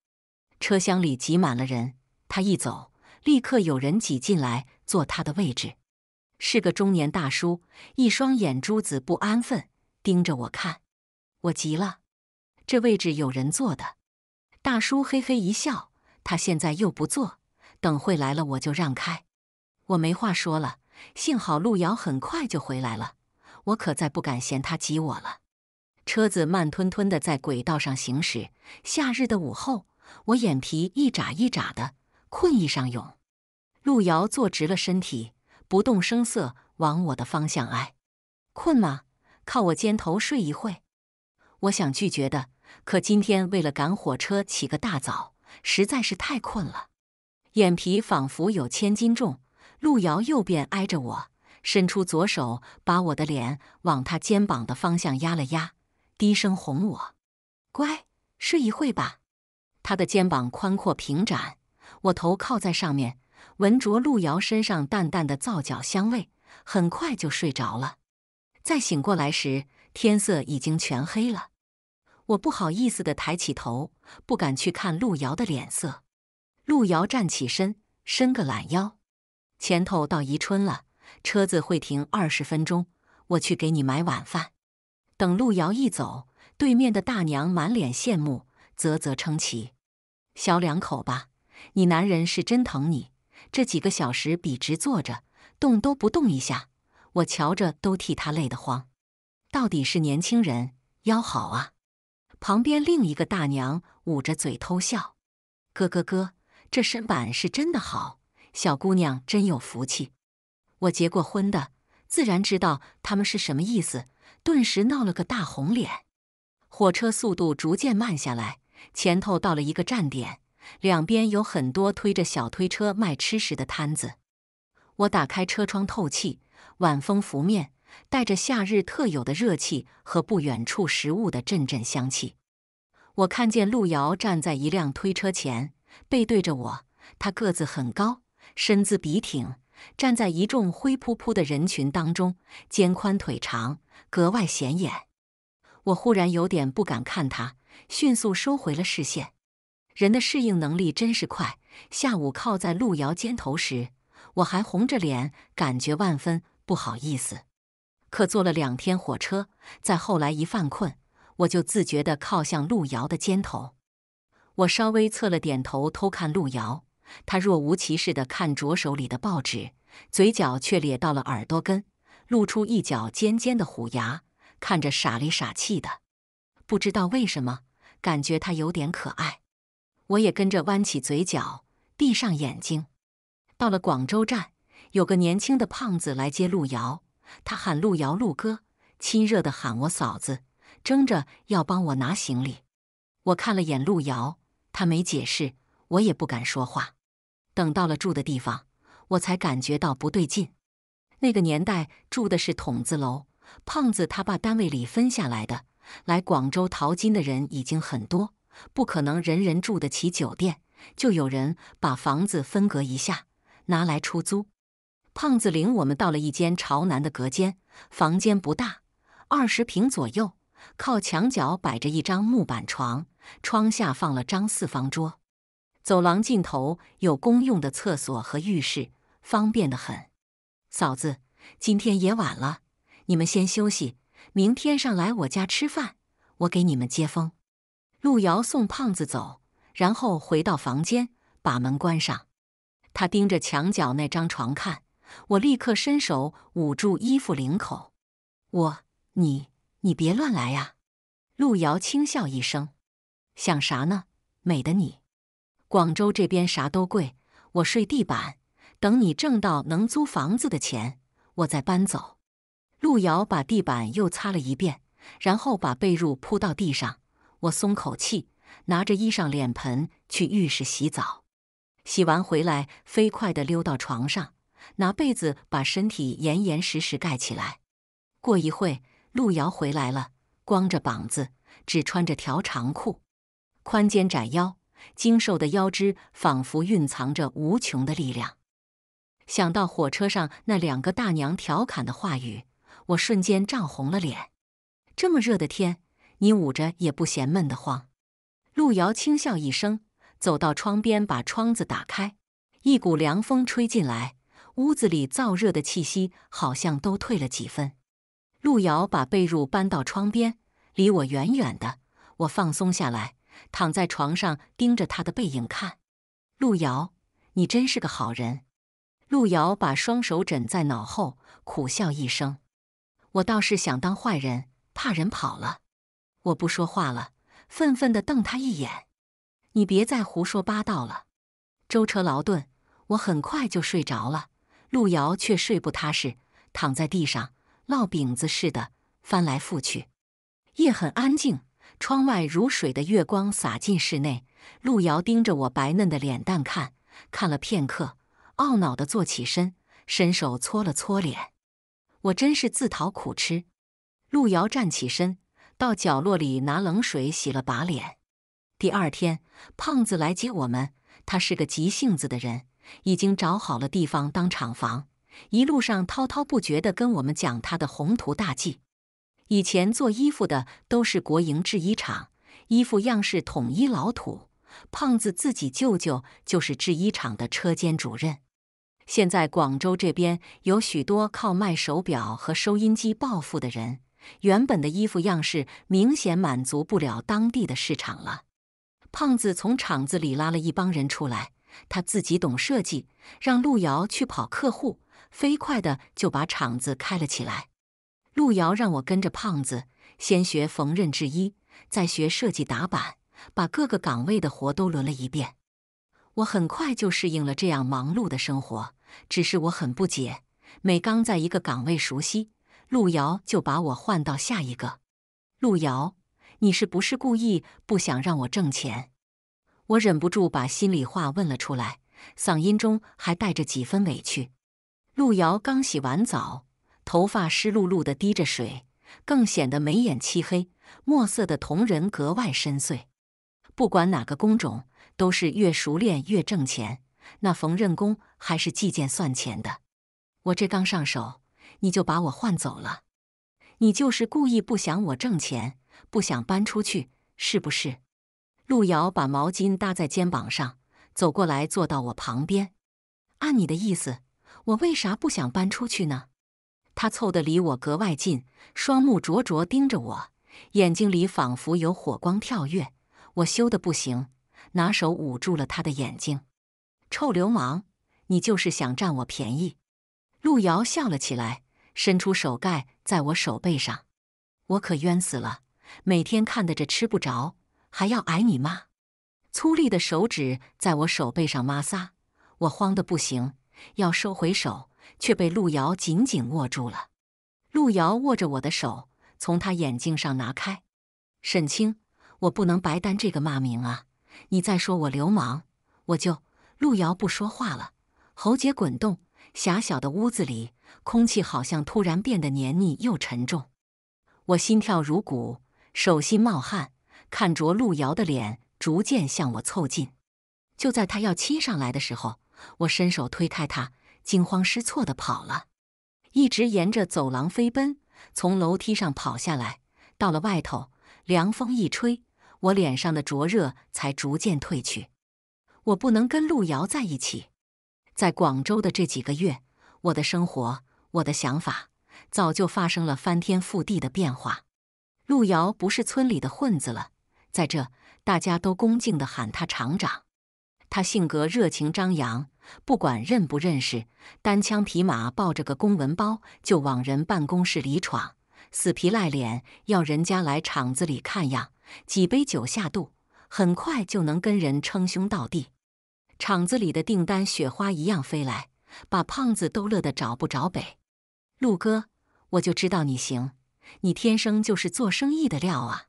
车厢里挤满了人，他一走，立刻有人挤进来坐他的位置。是个中年大叔，一双眼珠子不安分盯着我看。我急了，这位置有人坐的。大叔嘿嘿一笑。他现在又不坐，等会来了我就让开。我没话说了。幸好路遥很快就回来了，我可再不敢嫌他挤我了。车子慢吞吞的在轨道上行驶，夏日的午后，我眼皮一眨一眨的，困意上涌。路遥坐直了身体，不动声色往我的方向挨。困吗？靠我肩头睡一会。我想拒绝的，可今天为了赶火车起个大早。实在是太困了，眼皮仿佛有千斤重。陆遥右边挨着我，伸出左手把我的脸往他肩膀的方向压了压，低声哄我：“乖，睡一会吧。”他的肩膀宽阔平展，我头靠在上面，闻着陆遥身上淡淡的皂角香味，很快就睡着了。再醒过来时，天色已经全黑了。我不好意思的抬起头。不敢去看路遥的脸色。路遥站起身，伸个懒腰。前头到宜春了，车子会停二十分钟，我去给你买晚饭。等路遥一走，对面的大娘满脸羡慕，啧啧称奇：“小两口吧，你男人是真疼你，这几个小时笔直坐着，动都不动一下，我瞧着都替他累得慌。到底是年轻人，腰好啊。”旁边另一个大娘。捂着嘴偷笑，咯咯咯，这身板是真的好，小姑娘真有福气。我结过婚的，自然知道他们是什么意思，顿时闹了个大红脸。火车速度逐渐慢下来，前头到了一个站点，两边有很多推着小推车卖吃食的摊子。我打开车窗透气，晚风拂面，带着夏日特有的热气和不远处食物的阵阵香气。我看见陆遥站在一辆推车前，背对着我。他个子很高，身姿笔挺，站在一众灰扑扑的人群当中，肩宽腿长，格外显眼。我忽然有点不敢看他，迅速收回了视线。人的适应能力真是快。下午靠在路遥肩头时，我还红着脸，感觉万分不好意思。可坐了两天火车，再后来一犯困。我就自觉地靠向路遥的肩头，我稍微侧了点头，偷看路遥。他若无其事地看着手里的报纸，嘴角却咧到了耳朵根，露出一角尖尖的虎牙，看着傻里傻气的。不知道为什么，感觉他有点可爱。我也跟着弯起嘴角，闭上眼睛。到了广州站，有个年轻的胖子来接路遥，他喊路遥“路哥”，亲热地喊我“嫂子”。争着要帮我拿行李，我看了眼陆遥，他没解释，我也不敢说话。等到了住的地方，我才感觉到不对劲。那个年代住的是筒子楼，胖子他爸单位里分下来的。来广州淘金的人已经很多，不可能人人住得起酒店，就有人把房子分隔一下拿来出租。胖子领我们到了一间朝南的隔间，房间不大，二十平左右。靠墙角摆着一张木板床，窗下放了张四方桌。走廊尽头有公用的厕所和浴室，方便得很。嫂子，今天也晚了，你们先休息，明天上来我家吃饭，我给你们接风。路遥送胖子走，然后回到房间，把门关上。他盯着墙角那张床看，我立刻伸手捂住衣服领口。我，你。你别乱来呀！陆瑶轻笑一声，想啥呢？美的你。广州这边啥都贵，我睡地板。等你挣到能租房子的钱，我再搬走。陆瑶把地板又擦了一遍，然后把被褥铺到地上。我松口气，拿着衣裳、脸盆去浴室洗澡。洗完回来，飞快地溜到床上，拿被子把身体严严实实盖起来。过一会。路遥回来了，光着膀子，只穿着条长裤，宽肩窄腰，精瘦的腰肢仿佛蕴藏着无穷的力量。想到火车上那两个大娘调侃的话语，我瞬间涨红了脸。这么热的天，你捂着也不嫌闷得慌。路遥轻笑一声，走到窗边，把窗子打开，一股凉风吹进来，屋子里燥热的气息好像都退了几分。路遥把被褥搬到窗边，离我远远的。我放松下来，躺在床上盯着他的背影看。路遥，你真是个好人。路遥把双手枕在脑后，苦笑一声：“我倒是想当坏人，怕人跑了。”我不说话了，愤愤地瞪他一眼：“你别再胡说八道了。”舟车劳顿，我很快就睡着了。路遥却睡不踏实，躺在地上。烙饼子似的翻来覆去，夜很安静，窗外如水的月光洒进室内。陆遥盯着我白嫩的脸蛋看，看了片刻，懊恼地坐起身，伸手搓了搓脸。我真是自讨苦吃。陆遥站起身，到角落里拿冷水洗了把脸。第二天，胖子来接我们，他是个急性子的人，已经找好了地方当厂房。一路上滔滔不绝地跟我们讲他的宏图大计。以前做衣服的都是国营制衣厂，衣服样式统一老土。胖子自己舅舅就是制衣厂的车间主任。现在广州这边有许多靠卖手表和收音机暴富的人，原本的衣服样式明显满足不了当地的市场了。胖子从厂子里拉了一帮人出来，他自己懂设计，让路遥去跑客户。飞快的就把厂子开了起来。路遥让我跟着胖子先学缝纫制衣，再学设计打板，把各个岗位的活都轮了一遍。我很快就适应了这样忙碌的生活，只是我很不解，每刚在一个岗位熟悉，路遥就把我换到下一个。路遥，你是不是故意不想让我挣钱？我忍不住把心里话问了出来，嗓音中还带着几分委屈。陆瑶刚洗完澡，头发湿漉漉的，滴着水，更显得眉眼漆黑，墨色的瞳仁格外深邃。不管哪个工种，都是越熟练越挣钱。那缝纫工还是计件算钱的，我这刚上手，你就把我换走了，你就是故意不想我挣钱，不想搬出去，是不是？陆瑶把毛巾搭在肩膀上，走过来坐到我旁边，按你的意思。我为啥不想搬出去呢？他凑得离我格外近，双目灼灼盯着我，眼睛里仿佛有火光跳跃。我羞得不行，拿手捂住了他的眼睛。臭流氓，你就是想占我便宜！陆瑶笑了起来，伸出手盖在我手背上。我可冤死了，每天看得着吃不着，还要挨你骂。粗粝的手指在我手背上摩挲，我慌的不行。要收回手，却被陆遥紧紧握住了。陆遥握着我的手，从他眼睛上拿开。沈清，我不能白担这个骂名啊！你再说我流氓，我就……陆遥不说话了，喉结滚动。狭小的屋子里，空气好像突然变得黏腻又沉重。我心跳如鼓，手心冒汗，看着陆遥的脸逐渐向我凑近。就在他要亲上来的时候。我伸手推开他，惊慌失措地跑了，一直沿着走廊飞奔，从楼梯上跑下来，到了外头，凉风一吹，我脸上的灼热才逐渐褪去。我不能跟陆遥在一起。在广州的这几个月，我的生活，我的想法，早就发生了翻天覆地的变化。陆遥不是村里的混子了，在这，大家都恭敬地喊他厂长。他性格热情张扬。不管认不认识，单枪匹马抱着个公文包就往人办公室里闯，死皮赖脸要人家来厂子里看样。几杯酒下肚，很快就能跟人称兄道弟。厂子里的订单雪花一样飞来，把胖子都乐得找不着北。陆哥，我就知道你行，你天生就是做生意的料啊！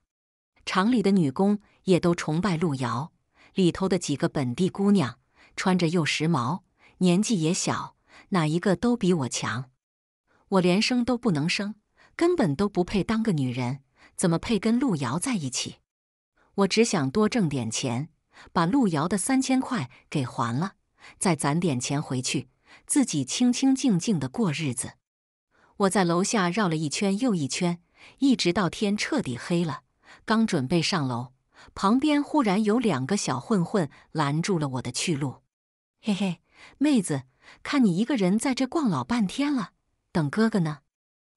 厂里的女工也都崇拜陆遥，里头的几个本地姑娘。穿着又时髦，年纪也小，哪一个都比我强。我连生都不能生，根本都不配当个女人，怎么配跟陆遥在一起？我只想多挣点钱，把陆遥的三千块给还了，再攒点钱回去，自己清清静静的过日子。我在楼下绕了一圈又一圈，一直到天彻底黑了，刚准备上楼，旁边忽然有两个小混混拦住了我的去路。嘿嘿，妹子，看你一个人在这逛老半天了，等哥哥呢。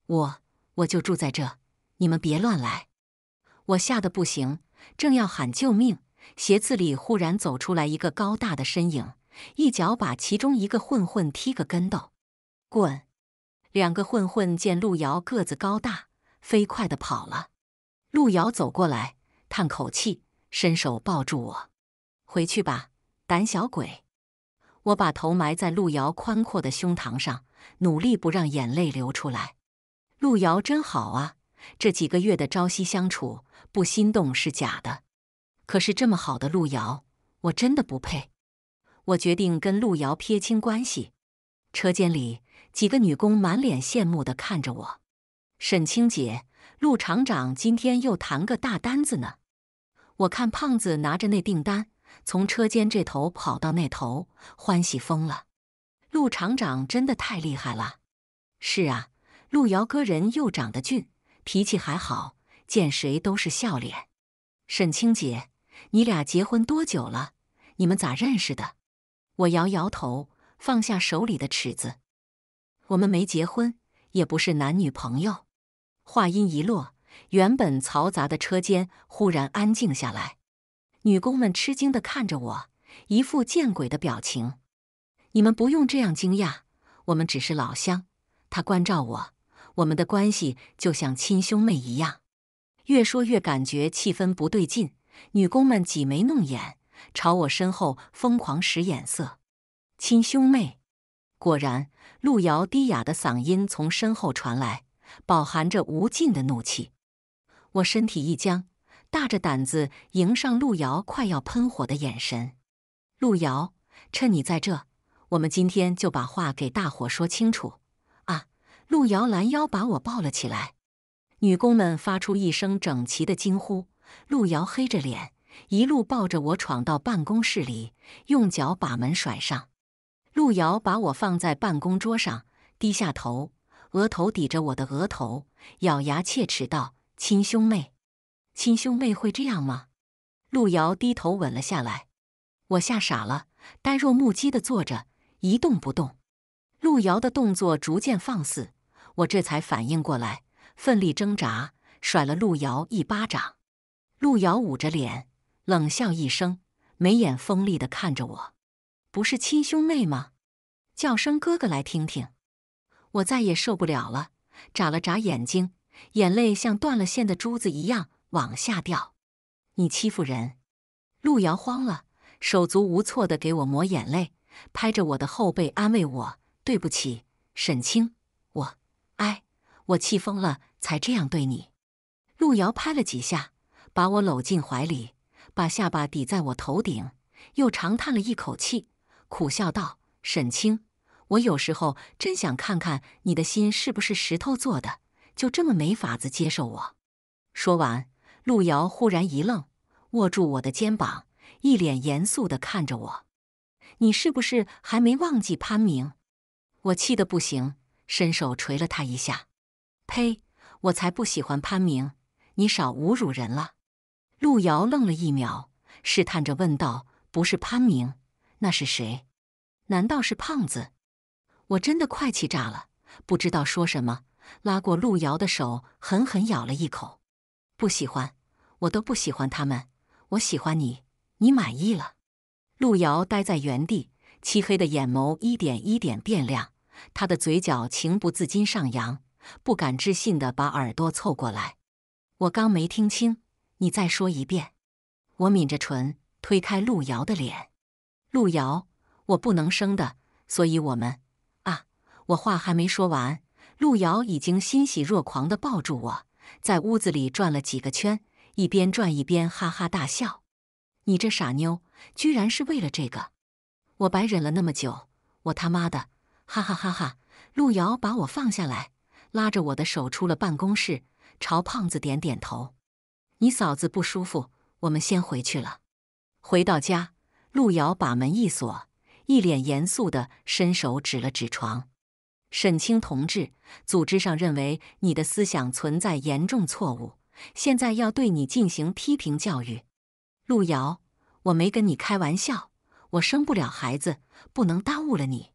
我我就住在这，你们别乱来。我吓得不行，正要喊救命，鞋子里忽然走出来一个高大的身影，一脚把其中一个混混踢个跟斗，滚。两个混混见路遥个子高大，飞快的跑了。路遥走过来，叹口气，伸手抱住我，回去吧，胆小鬼。我把头埋在陆遥宽阔的胸膛上，努力不让眼泪流出来。陆遥真好啊，这几个月的朝夕相处，不心动是假的。可是这么好的陆遥，我真的不配。我决定跟陆遥撇清关系。车间里几个女工满脸羡慕地看着我。沈清姐，陆厂长今天又谈个大单子呢。我看胖子拿着那订单。从车间这头跑到那头，欢喜疯了。陆厂长真的太厉害了。是啊，陆瑶哥人又长得俊，脾气还好，见谁都是笑脸。沈清姐，你俩结婚多久了？你们咋认识的？我摇摇头，放下手里的尺子。我们没结婚，也不是男女朋友。话音一落，原本嘈杂的车间忽然安静下来。女工们吃惊地看着我，一副见鬼的表情。你们不用这样惊讶，我们只是老乡。他关照我，我们的关系就像亲兄妹一样。越说越感觉气氛不对劲，女工们挤眉弄眼，朝我身后疯狂使眼色。亲兄妹，果然，陆遥低哑的嗓音从身后传来，饱含着无尽的怒气。我身体一僵。大着胆子迎上陆遥快要喷火的眼神，陆遥，趁你在这，我们今天就把话给大伙说清楚啊！陆遥拦腰把我抱了起来，女工们发出一声整齐的惊呼。陆遥黑着脸，一路抱着我闯到办公室里，用脚把门甩上。陆遥把我放在办公桌上，低下头，额头抵着我的额头，咬牙切齿道：“亲兄妹。”亲兄妹会这样吗？陆遥低头吻了下来，我吓傻了，呆若木鸡的坐着一动不动。陆遥的动作逐渐放肆，我这才反应过来，奋力挣扎，甩了陆遥一巴掌。陆遥捂着脸冷笑一声，眉眼锋利的看着我：“不是亲兄妹吗？叫声哥哥来听听。”我再也受不了了，眨了眨眼睛，眼泪像断了线的珠子一样。往下掉，你欺负人！陆瑶慌了，手足无措的给我抹眼泪，拍着我的后背安慰我：“对不起，沈清，我……哎，我气疯了才这样对你。”陆瑶拍了几下，把我搂进怀里，把下巴抵在我头顶，又长叹了一口气，苦笑道：“沈清，我有时候真想看看你的心是不是石头做的，就这么没法子接受我。”说完。陆瑶忽然一愣，握住我的肩膀，一脸严肃地看着我：“你是不是还没忘记潘明？”我气得不行，伸手捶了他一下：“呸！我才不喜欢潘明！你少侮辱人了！”陆瑶愣了一秒，试探着问道：“不是潘明，那是谁？难道是胖子？”我真的快气炸了，不知道说什么，拉过陆瑶的手，狠狠咬了一口：“不喜欢。”我都不喜欢他们，我喜欢你，你满意了？陆遥呆在原地，漆黑的眼眸一点一点变亮，他的嘴角情不自禁上扬，不敢置信的把耳朵凑过来。我刚没听清，你再说一遍。我抿着唇，推开陆遥的脸。陆遥，我不能生的，所以我们……啊！我话还没说完，陆遥已经欣喜若狂的抱住我，在屋子里转了几个圈。一边转一边哈哈大笑，你这傻妞，居然是为了这个！我白忍了那么久，我他妈的，哈哈哈哈！陆瑶把我放下来，拉着我的手出了办公室，朝胖子点点头：“你嫂子不舒服，我们先回去了。”回到家，路遥把门一锁，一脸严肃的伸手指了指床：“沈清同志，组织上认为你的思想存在严重错误。”现在要对你进行批评教育，陆瑶，我没跟你开玩笑，我生不了孩子，不能耽误了你。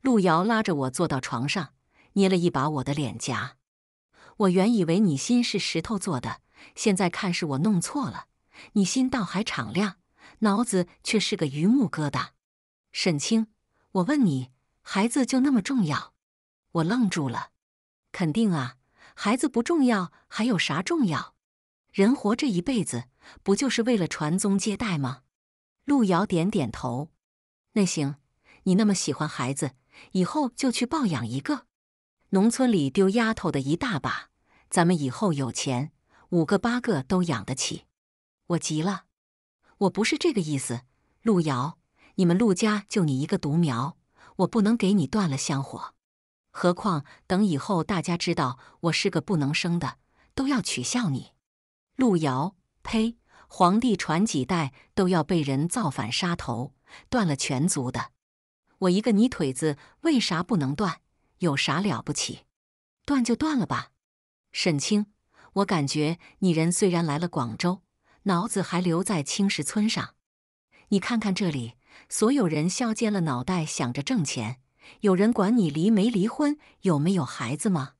陆瑶拉着我坐到床上，捏了一把我的脸颊。我原以为你心是石头做的，现在看是我弄错了。你心倒还敞亮，脑子却是个榆木疙瘩。沈清，我问你，孩子就那么重要？我愣住了。肯定啊。孩子不重要，还有啥重要？人活这一辈子，不就是为了传宗接代吗？陆遥点点头。那行，你那么喜欢孩子，以后就去抱养一个。农村里丢丫头的一大把，咱们以后有钱，五个八个都养得起。我急了，我不是这个意思。陆遥，你们陆家就你一个独苗，我不能给你断了香火。何况等以后大家知道我是个不能生的，都要取笑你。路遥，呸！皇帝传几代都要被人造反杀头，断了全族的。我一个泥腿子，为啥不能断？有啥了不起？断就断了吧。沈清，我感觉你人虽然来了广州，脑子还留在青石村上。你看看这里，所有人削尖了脑袋想着挣钱。有人管你离没离婚、有没有孩子吗？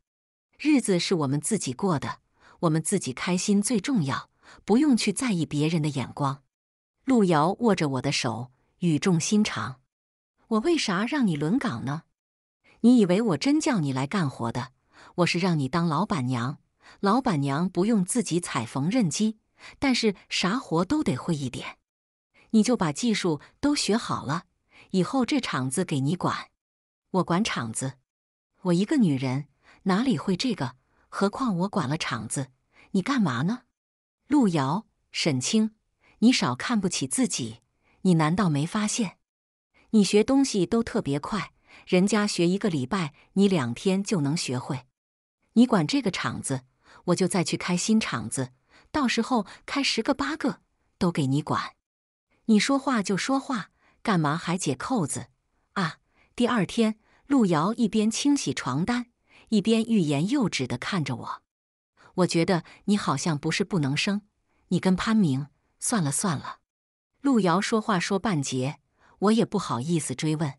日子是我们自己过的，我们自己开心最重要，不用去在意别人的眼光。陆瑶握着我的手，语重心长：“我为啥让你轮岗呢？你以为我真叫你来干活的？我是让你当老板娘，老板娘不用自己踩缝纫机，但是啥活都得会一点。你就把技术都学好了，以后这厂子给你管。”我管场子，我一个女人哪里会这个？何况我管了场子，你干嘛呢？陆遥，沈清，你少看不起自己。你难道没发现，你学东西都特别快，人家学一个礼拜，你两天就能学会。你管这个场子，我就再去开新场子，到时候开十个八个都给你管。你说话就说话，干嘛还解扣子？第二天，陆瑶一边清洗床单，一边欲言又止的看着我。我觉得你好像不是不能生，你跟潘明算了算了。陆瑶说话说半截，我也不好意思追问。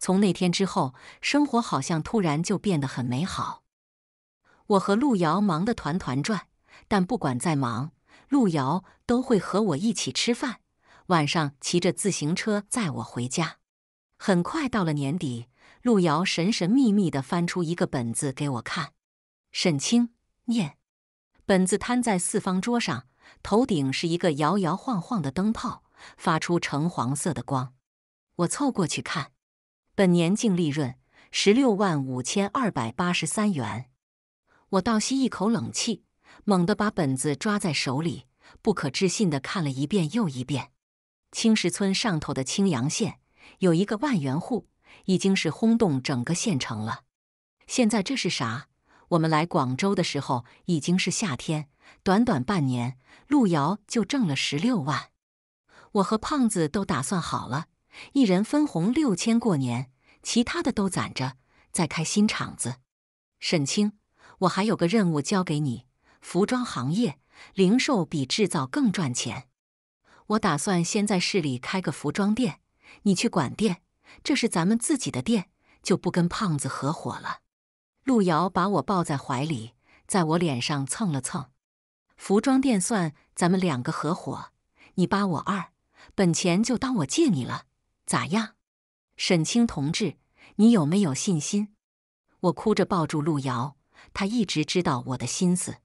从那天之后，生活好像突然就变得很美好。我和陆瑶忙得团团转，但不管再忙，陆瑶都会和我一起吃饭，晚上骑着自行车载我回家。很快到了年底，路遥神神秘秘的翻出一个本子给我看，沈清念，本子摊在四方桌上，头顶是一个摇摇晃晃的灯泡，发出橙黄色的光。我凑过去看，本年净利润十六万五千二百八十三元。我倒吸一口冷气，猛地把本子抓在手里，不可置信的看了一遍又一遍。青石村上头的青阳县。有一个万元户，已经是轰动整个县城了。现在这是啥？我们来广州的时候已经是夏天，短短半年，路遥就挣了十六万。我和胖子都打算好了，一人分红六千过年，其他的都攒着，再开新厂子。沈清，我还有个任务交给你。服装行业零售比制造更赚钱，我打算先在市里开个服装店。你去管店，这是咱们自己的店，就不跟胖子合伙了。路遥把我抱在怀里，在我脸上蹭了蹭。服装店算咱们两个合伙，你八我二，本钱就当我借你了，咋样？沈清同志，你有没有信心？我哭着抱住路遥，他一直知道我的心思。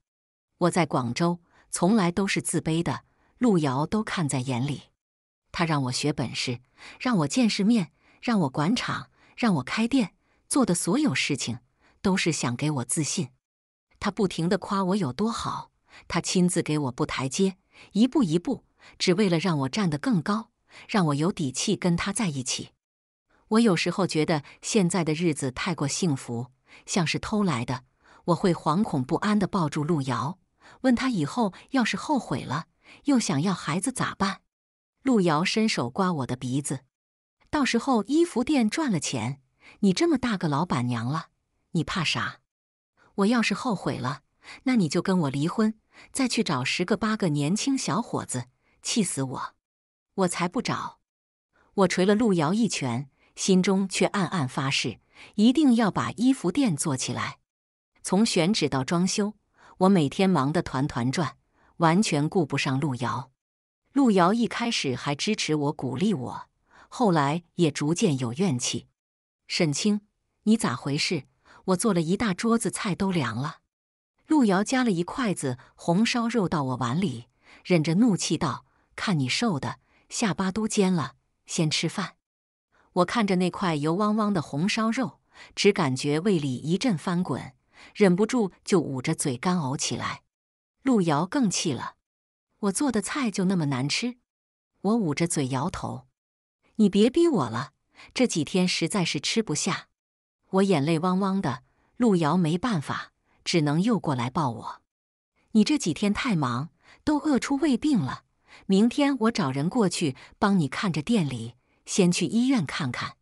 我在广州从来都是自卑的，路遥都看在眼里。他让我学本事，让我见世面，让我管场，让我开店，做的所有事情都是想给我自信。他不停的夸我有多好，他亲自给我布台阶，一步一步，只为了让我站得更高，让我有底气跟他在一起。我有时候觉得现在的日子太过幸福，像是偷来的，我会惶恐不安的抱住路遥，问他以后要是后悔了，又想要孩子咋办？陆遥伸手刮我的鼻子，到时候衣服店赚了钱，你这么大个老板娘了，你怕啥？我要是后悔了，那你就跟我离婚，再去找十个八个年轻小伙子，气死我！我才不找！我捶了陆遥一拳，心中却暗暗发誓，一定要把衣服店做起来。从选址到装修，我每天忙得团团转，完全顾不上陆遥。路遥一开始还支持我、鼓励我，后来也逐渐有怨气。沈清，你咋回事？我做了一大桌子菜都凉了。路遥夹了一筷子红烧肉到我碗里，忍着怒气道：“看你瘦的，下巴都尖了，先吃饭。”我看着那块油汪汪的红烧肉，只感觉胃里一阵翻滚，忍不住就捂着嘴干呕起来。路遥更气了。我做的菜就那么难吃，我捂着嘴摇头。你别逼我了，这几天实在是吃不下。我眼泪汪汪的，陆遥没办法，只能又过来抱我。你这几天太忙，都饿出胃病了。明天我找人过去帮你看着店里，先去医院看看。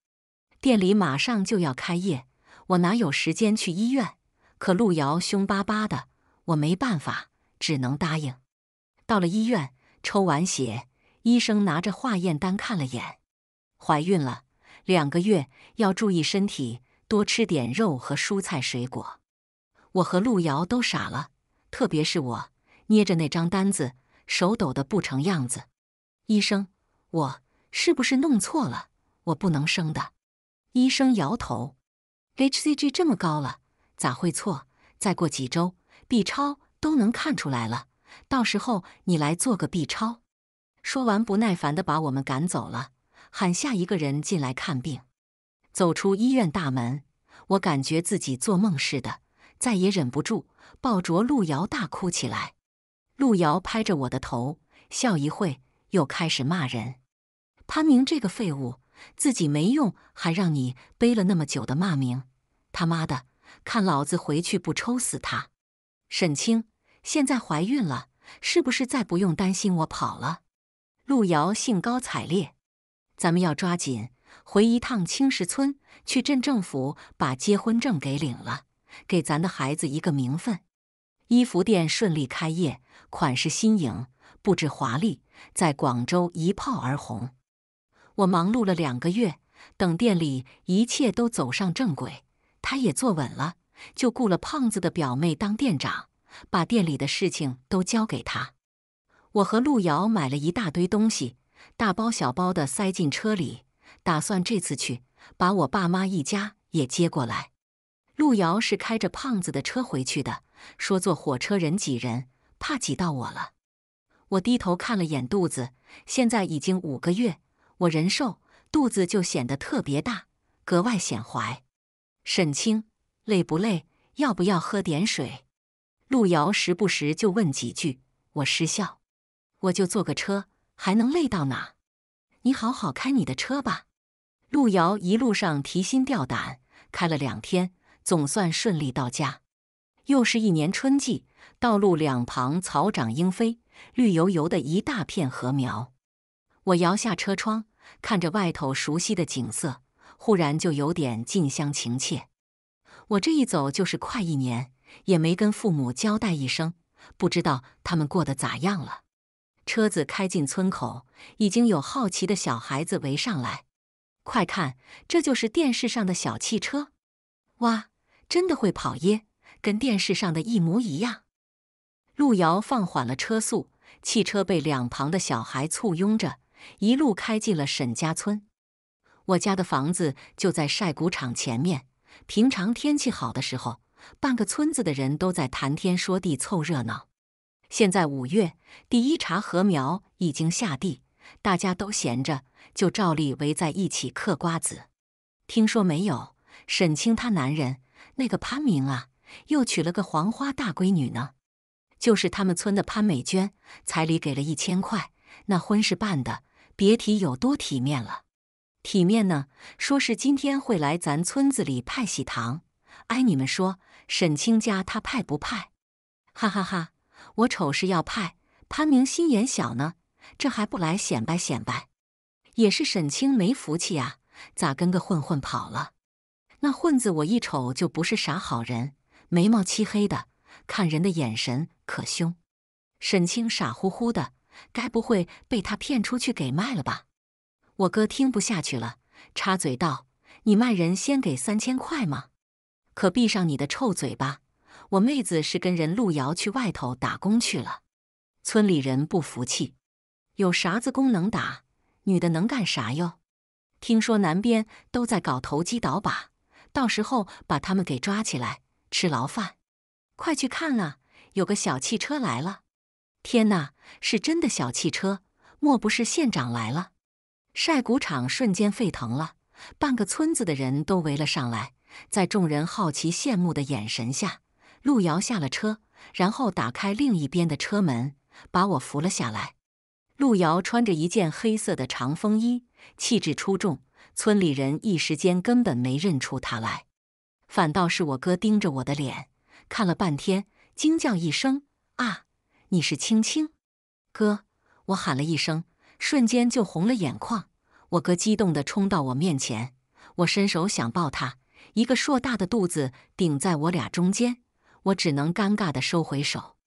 店里马上就要开业，我哪有时间去医院？可陆遥凶巴巴的，我没办法，只能答应。到了医院，抽完血，医生拿着化验单看了眼，怀孕了，两个月，要注意身体，多吃点肉和蔬菜水果。我和陆瑶都傻了，特别是我，捏着那张单子，手抖的不成样子。医生，我是不是弄错了？我不能生的。医生摇头，hcg 这么高了，咋会错？再过几周，B 超都能看出来了。到时候你来做个 B 超。说完，不耐烦地把我们赶走了，喊下一个人进来看病。走出医院大门，我感觉自己做梦似的，再也忍不住，抱着陆瑶大哭起来。陆瑶拍着我的头笑一会又开始骂人：“潘明这个废物，自己没用，还让你背了那么久的骂名！他妈的，看老子回去不抽死他！”沈清。现在怀孕了，是不是再不用担心我跑了？陆瑶兴高采烈。咱们要抓紧回一趟青石村，去镇政府把结婚证给领了，给咱的孩子一个名分。衣服店顺利开业，款式新颖，布置华丽，在广州一炮而红。我忙碌了两个月，等店里一切都走上正轨，他也坐稳了，就雇了胖子的表妹当店长。把店里的事情都交给他。我和陆遥买了一大堆东西，大包小包的塞进车里，打算这次去把我爸妈一家也接过来。陆遥是开着胖子的车回去的，说坐火车人挤人，怕挤到我了。我低头看了眼肚子，现在已经五个月，我人瘦，肚子就显得特别大，格外显怀。沈清，累不累？要不要喝点水？路遥时不时就问几句，我失笑，我就坐个车还能累到哪？你好好开你的车吧。路遥一路上提心吊胆，开了两天，总算顺利到家。又是一年春季，道路两旁草长莺飞，绿油油的一大片禾苗。我摇下车窗，看着外头熟悉的景色，忽然就有点近乡情怯。我这一走就是快一年。也没跟父母交代一声，不知道他们过得咋样了。车子开进村口，已经有好奇的小孩子围上来：“快看，这就是电视上的小汽车！哇，真的会跑耶，跟电视上的一模一样。”路遥放缓了车速，汽车被两旁的小孩簇拥着，一路开进了沈家村。我家的房子就在晒谷场前面，平常天气好的时候。半个村子的人都在谈天说地凑热闹。现在五月第一茬禾苗已经下地，大家都闲着，就照例围在一起嗑瓜子。听说没有？沈清她男人那个潘明啊，又娶了个黄花大闺女呢，就是他们村的潘美娟，彩礼给了一千块，那婚事办的别提有多体面了。体面呢，说是今天会来咱村子里派喜糖。哎，你们说。沈清家他派不派？哈哈哈！我瞅是要派。潘明心眼小呢，这还不来显摆显摆？也是沈清没福气啊，咋跟个混混跑了？那混子我一瞅就不是啥好人，眉毛漆黑的，看人的眼神可凶。沈清傻乎乎的，该不会被他骗出去给卖了吧？我哥听不下去了，插嘴道：“你卖人先给三千块吗？”可闭上你的臭嘴巴！我妹子是跟人路遥去外头打工去了。村里人不服气，有啥子工能打？女的能干啥哟？听说南边都在搞投机倒把，到时候把他们给抓起来吃牢饭！快去看啊，有个小汽车来了！天哪，是真的小汽车！莫不是县长来了？晒谷场瞬间沸腾了，半个村子的人都围了上来。在众人好奇、羡慕的眼神下，陆遥下了车，然后打开另一边的车门，把我扶了下来。陆遥穿着一件黑色的长风衣，气质出众，村里人一时间根本没认出他来，反倒是我哥盯着我的脸看了半天，惊叫一声：“啊，你是青青！”哥，我喊了一声，瞬间就红了眼眶。我哥激动地冲到我面前，我伸手想抱他。一个硕大的肚子顶在我俩中间，我只能尴尬地收回手。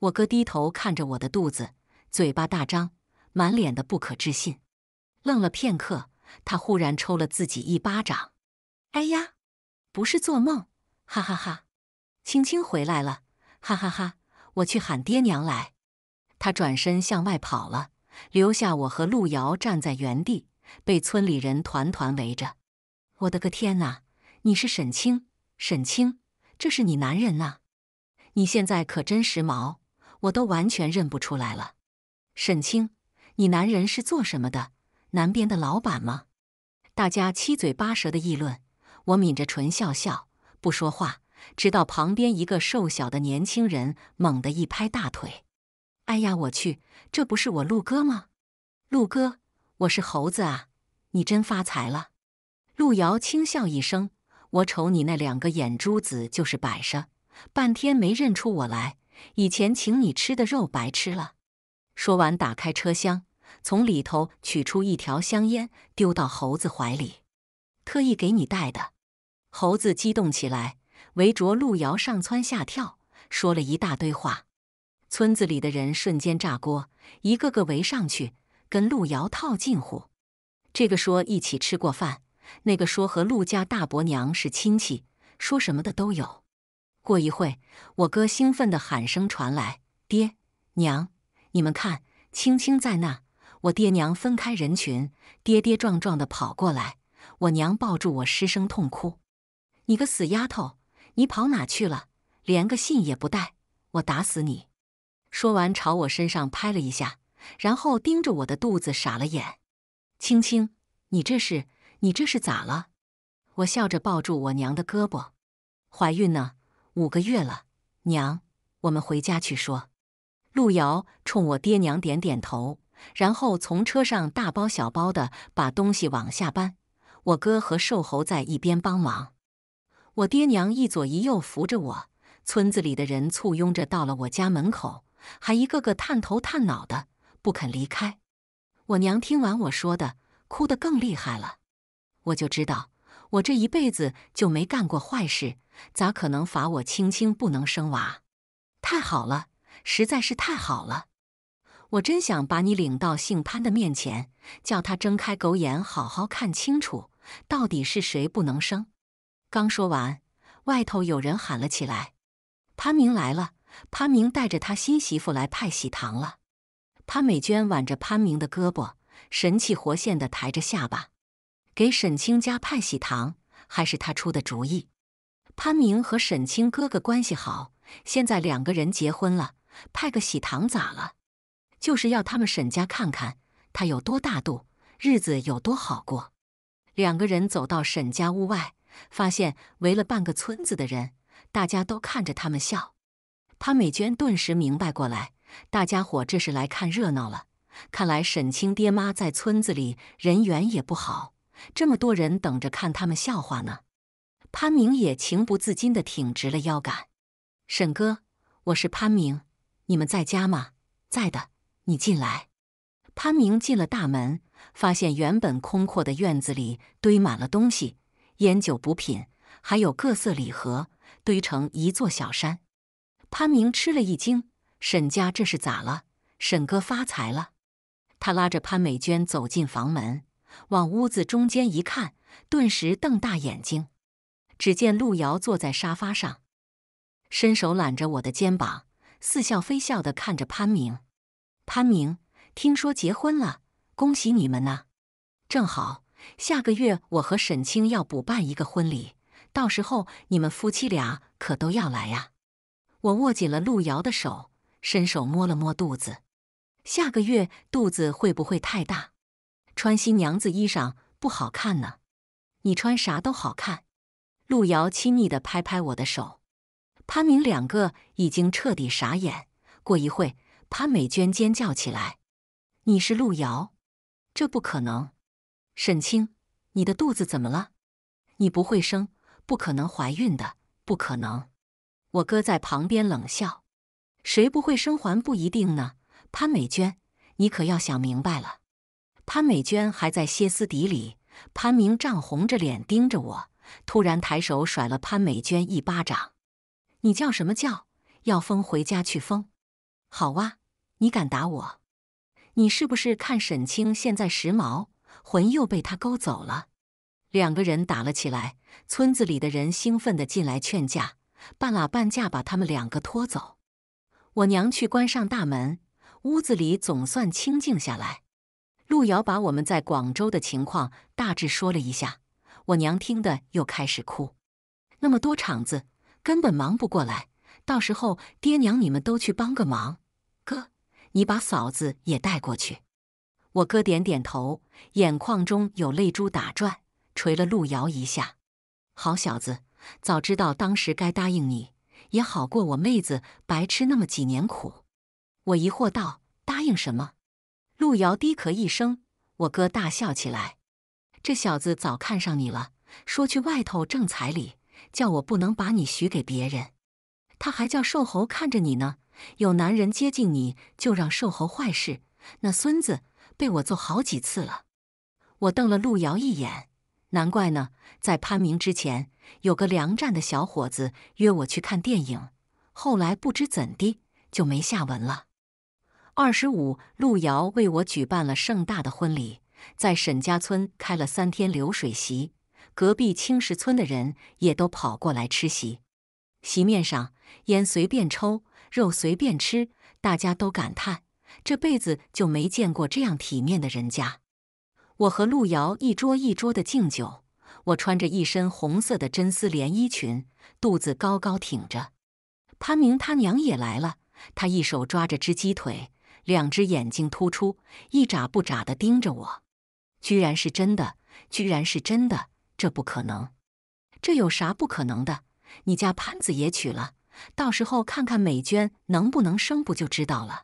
我哥低头看着我的肚子，嘴巴大张，满脸的不可置信。愣了片刻，他忽然抽了自己一巴掌：“哎呀，不是做梦！哈哈哈，青青回来了！哈哈哈，我去喊爹娘来。”他转身向外跑了，留下我和陆瑶站在原地，被村里人团团围着。我的个天哪！你是沈清，沈清，这是你男人呐！你现在可真时髦，我都完全认不出来了。沈清，你男人是做什么的？南边的老板吗？大家七嘴八舌的议论。我抿着唇笑笑，不说话。直到旁边一个瘦小的年轻人猛地一拍大腿：“哎呀，我去，这不是我陆哥吗？陆哥，我是猴子啊！你真发财了。”陆遥轻笑一声。我瞅你那两个眼珠子就是摆设，半天没认出我来。以前请你吃的肉白吃了。说完，打开车厢，从里头取出一条香烟，丢到猴子怀里，特意给你带的。猴子激动起来，围着路遥上蹿下跳，说了一大堆话。村子里的人瞬间炸锅，一个个围上去跟路遥套近乎。这个说一起吃过饭。那个说和陆家大伯娘是亲戚，说什么的都有。过一会，我哥兴奋的喊声传来：“爹娘，你们看，青青在那！”我爹娘分开人群，跌跌撞撞的跑过来。我娘抱住我，失声痛哭：“你个死丫头，你跑哪去了？连个信也不带，我打死你！”说完，朝我身上拍了一下，然后盯着我的肚子傻了眼：“青青，你这是？”你这是咋了？我笑着抱住我娘的胳膊，怀孕呢，五个月了。娘，我们回家去说。陆瑶冲我爹娘点点头，然后从车上大包小包的把东西往下搬。我哥和瘦猴在一边帮忙，我爹娘一左一右扶着我。村子里的人簇拥着到了我家门口，还一个个探头探脑的，不肯离开。我娘听完我说的，哭得更厉害了。我就知道，我这一辈子就没干过坏事，咋可能罚我青青不能生娃？太好了，实在是太好了！我真想把你领到姓潘的面前，叫他睁开狗眼，好好看清楚，到底是谁不能生。刚说完，外头有人喊了起来：“潘明来了！潘明带着他新媳妇来派喜糖了！”潘美娟挽着潘明的胳膊，神气活现地抬着下巴。给沈清家派喜糖，还是他出的主意。潘明和沈清哥哥关系好，现在两个人结婚了，派个喜糖咋了？就是要他们沈家看看他有多大度，日子有多好过。两个人走到沈家屋外，发现围了半个村子的人，大家都看着他们笑。潘美娟顿时明白过来，大家伙这是来看热闹了。看来沈清爹妈在村子里人缘也不好。这么多人等着看他们笑话呢，潘明也情不自禁的挺直了腰杆。沈哥，我是潘明，你们在家吗？在的，你进来。潘明进了大门，发现原本空阔的院子里堆满了东西，烟酒补品，还有各色礼盒，堆成一座小山。潘明吃了一惊，沈家这是咋了？沈哥发财了？他拉着潘美娟走进房门。往屋子中间一看，顿时瞪大眼睛。只见陆瑶坐在沙发上，伸手揽着我的肩膀，似笑非笑的看着潘明。潘明，听说结婚了，恭喜你们呢！正好下个月我和沈清要补办一个婚礼，到时候你们夫妻俩可都要来呀。我握紧了陆瑶的手，伸手摸了摸肚子，下个月肚子会不会太大？穿新娘子衣裳不好看呢，你穿啥都好看。陆瑶亲昵的拍拍我的手，潘明两个已经彻底傻眼。过一会，潘美娟尖叫起来：“你是陆瑶？这不可能！”沈清，你的肚子怎么了？你不会生？不可能怀孕的，不可能！我哥在旁边冷笑：“谁不会生还不一定呢。”潘美娟，你可要想明白了。潘美娟还在歇斯底里，潘明涨红着脸盯着我，突然抬手甩了潘美娟一巴掌：“你叫什么叫？要疯回家去疯！好哇，你敢打我？你是不是看沈清现在时髦，魂又被他勾走了？”两个人打了起来，村子里的人兴奋地进来劝架，半拉半架把他们两个拖走。我娘去关上大门，屋子里总算清静下来。路遥把我们在广州的情况大致说了一下，我娘听得又开始哭。那么多场子，根本忙不过来。到时候爹娘你们都去帮个忙，哥，你把嫂子也带过去。我哥点点头，眼眶中有泪珠打转，捶了路遥一下：“好小子，早知道当时该答应你，也好过我妹子白吃那么几年苦。”我疑惑道：“答应什么？”陆遥低咳一声，我哥大笑起来。这小子早看上你了，说去外头挣彩礼，叫我不能把你许给别人。他还叫瘦猴看着你呢，有男人接近你就让瘦猴坏事。那孙子被我揍好几次了。我瞪了陆遥一眼，难怪呢。在潘明之前，有个粮站的小伙子约我去看电影，后来不知怎地就没下文了。二十五，路遥为我举办了盛大的婚礼，在沈家村开了三天流水席，隔壁青石村的人也都跑过来吃席。席面上烟随便抽，肉随便吃，大家都感叹这辈子就没见过这样体面的人家。我和陆遥一桌一桌的敬酒，我穿着一身红色的真丝连衣裙，肚子高高挺着。潘明他娘也来了，他一手抓着只鸡腿。两只眼睛突出，一眨不眨地盯着我，居然是真的，居然是真的，这不可能！这有啥不可能的？你家潘子也娶了，到时候看看美娟能不能生，不就知道了？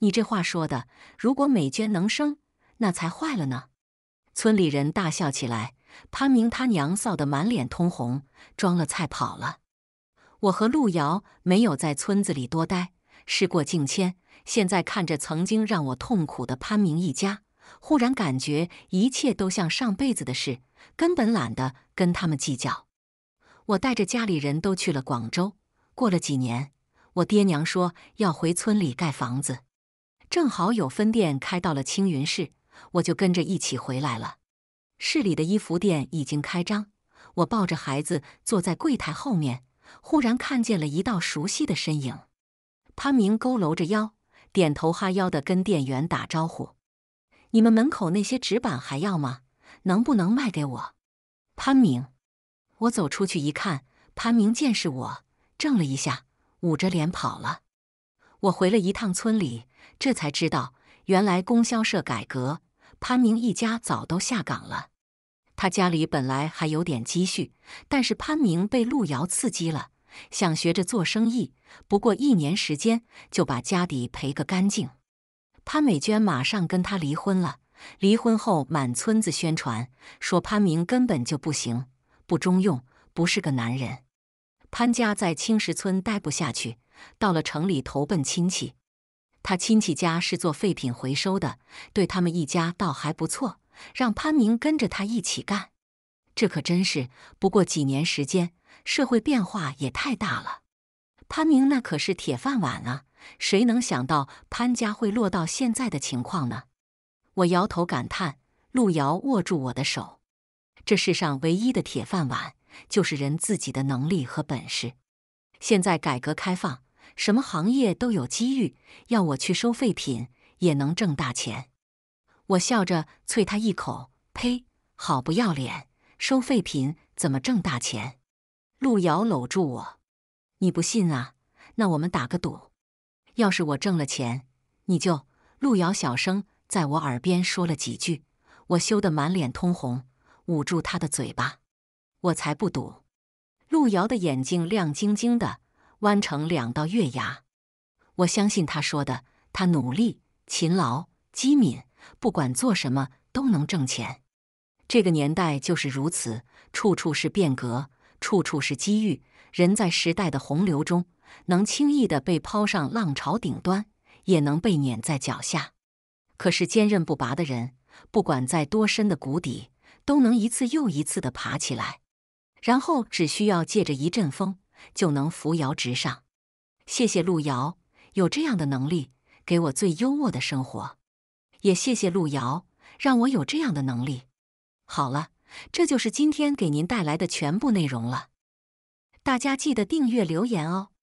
你这话说的，如果美娟能生，那才坏了呢！村里人大笑起来，潘明他娘臊得满脸通红，装了菜跑了。我和陆瑶没有在村子里多待，事过境迁。现在看着曾经让我痛苦的潘明一家，忽然感觉一切都像上辈子的事，根本懒得跟他们计较。我带着家里人都去了广州，过了几年，我爹娘说要回村里盖房子，正好有分店开到了青云市，我就跟着一起回来了。市里的衣服店已经开张，我抱着孩子坐在柜台后面，忽然看见了一道熟悉的身影，潘明佝偻着腰。点头哈腰的跟店员打招呼：“你们门口那些纸板还要吗？能不能卖给我？”潘明，我走出去一看，潘明见是我，怔了一下，捂着脸跑了。我回了一趟村里，这才知道，原来供销社改革，潘明一家早都下岗了。他家里本来还有点积蓄，但是潘明被路遥刺激了。想学着做生意，不过一年时间就把家底赔个干净。潘美娟马上跟他离婚了。离婚后，满村子宣传说潘明根本就不行，不中用，不是个男人。潘家在青石村待不下去，到了城里投奔亲戚。他亲戚家是做废品回收的，对他们一家倒还不错，让潘明跟着他一起干。这可真是，不过几年时间。社会变化也太大了，潘明那可是铁饭碗啊！谁能想到潘家会落到现在的情况呢？我摇头感叹。路遥握住我的手，这世上唯一的铁饭碗就是人自己的能力和本事。现在改革开放，什么行业都有机遇，要我去收废品也能挣大钱。我笑着啐他一口：“呸！好不要脸，收废品怎么挣大钱？”陆遥搂住我，你不信啊？那我们打个赌，要是我挣了钱，你就……陆遥小声在我耳边说了几句，我羞得满脸通红，捂住他的嘴巴。我才不赌！路遥的眼睛亮晶晶的，弯成两道月牙。我相信他说的，他努力、勤劳、机敏，不管做什么都能挣钱。这个年代就是如此，处处是变革。处处是机遇，人在时代的洪流中，能轻易的被抛上浪潮顶端，也能被碾在脚下。可是坚韧不拔的人，不管在多深的谷底，都能一次又一次的爬起来，然后只需要借着一阵风，就能扶摇直上。谢谢路遥有这样的能力，给我最优渥的生活，也谢谢路遥让我有这样的能力。好了。这就是今天给您带来的全部内容了，大家记得订阅留言哦。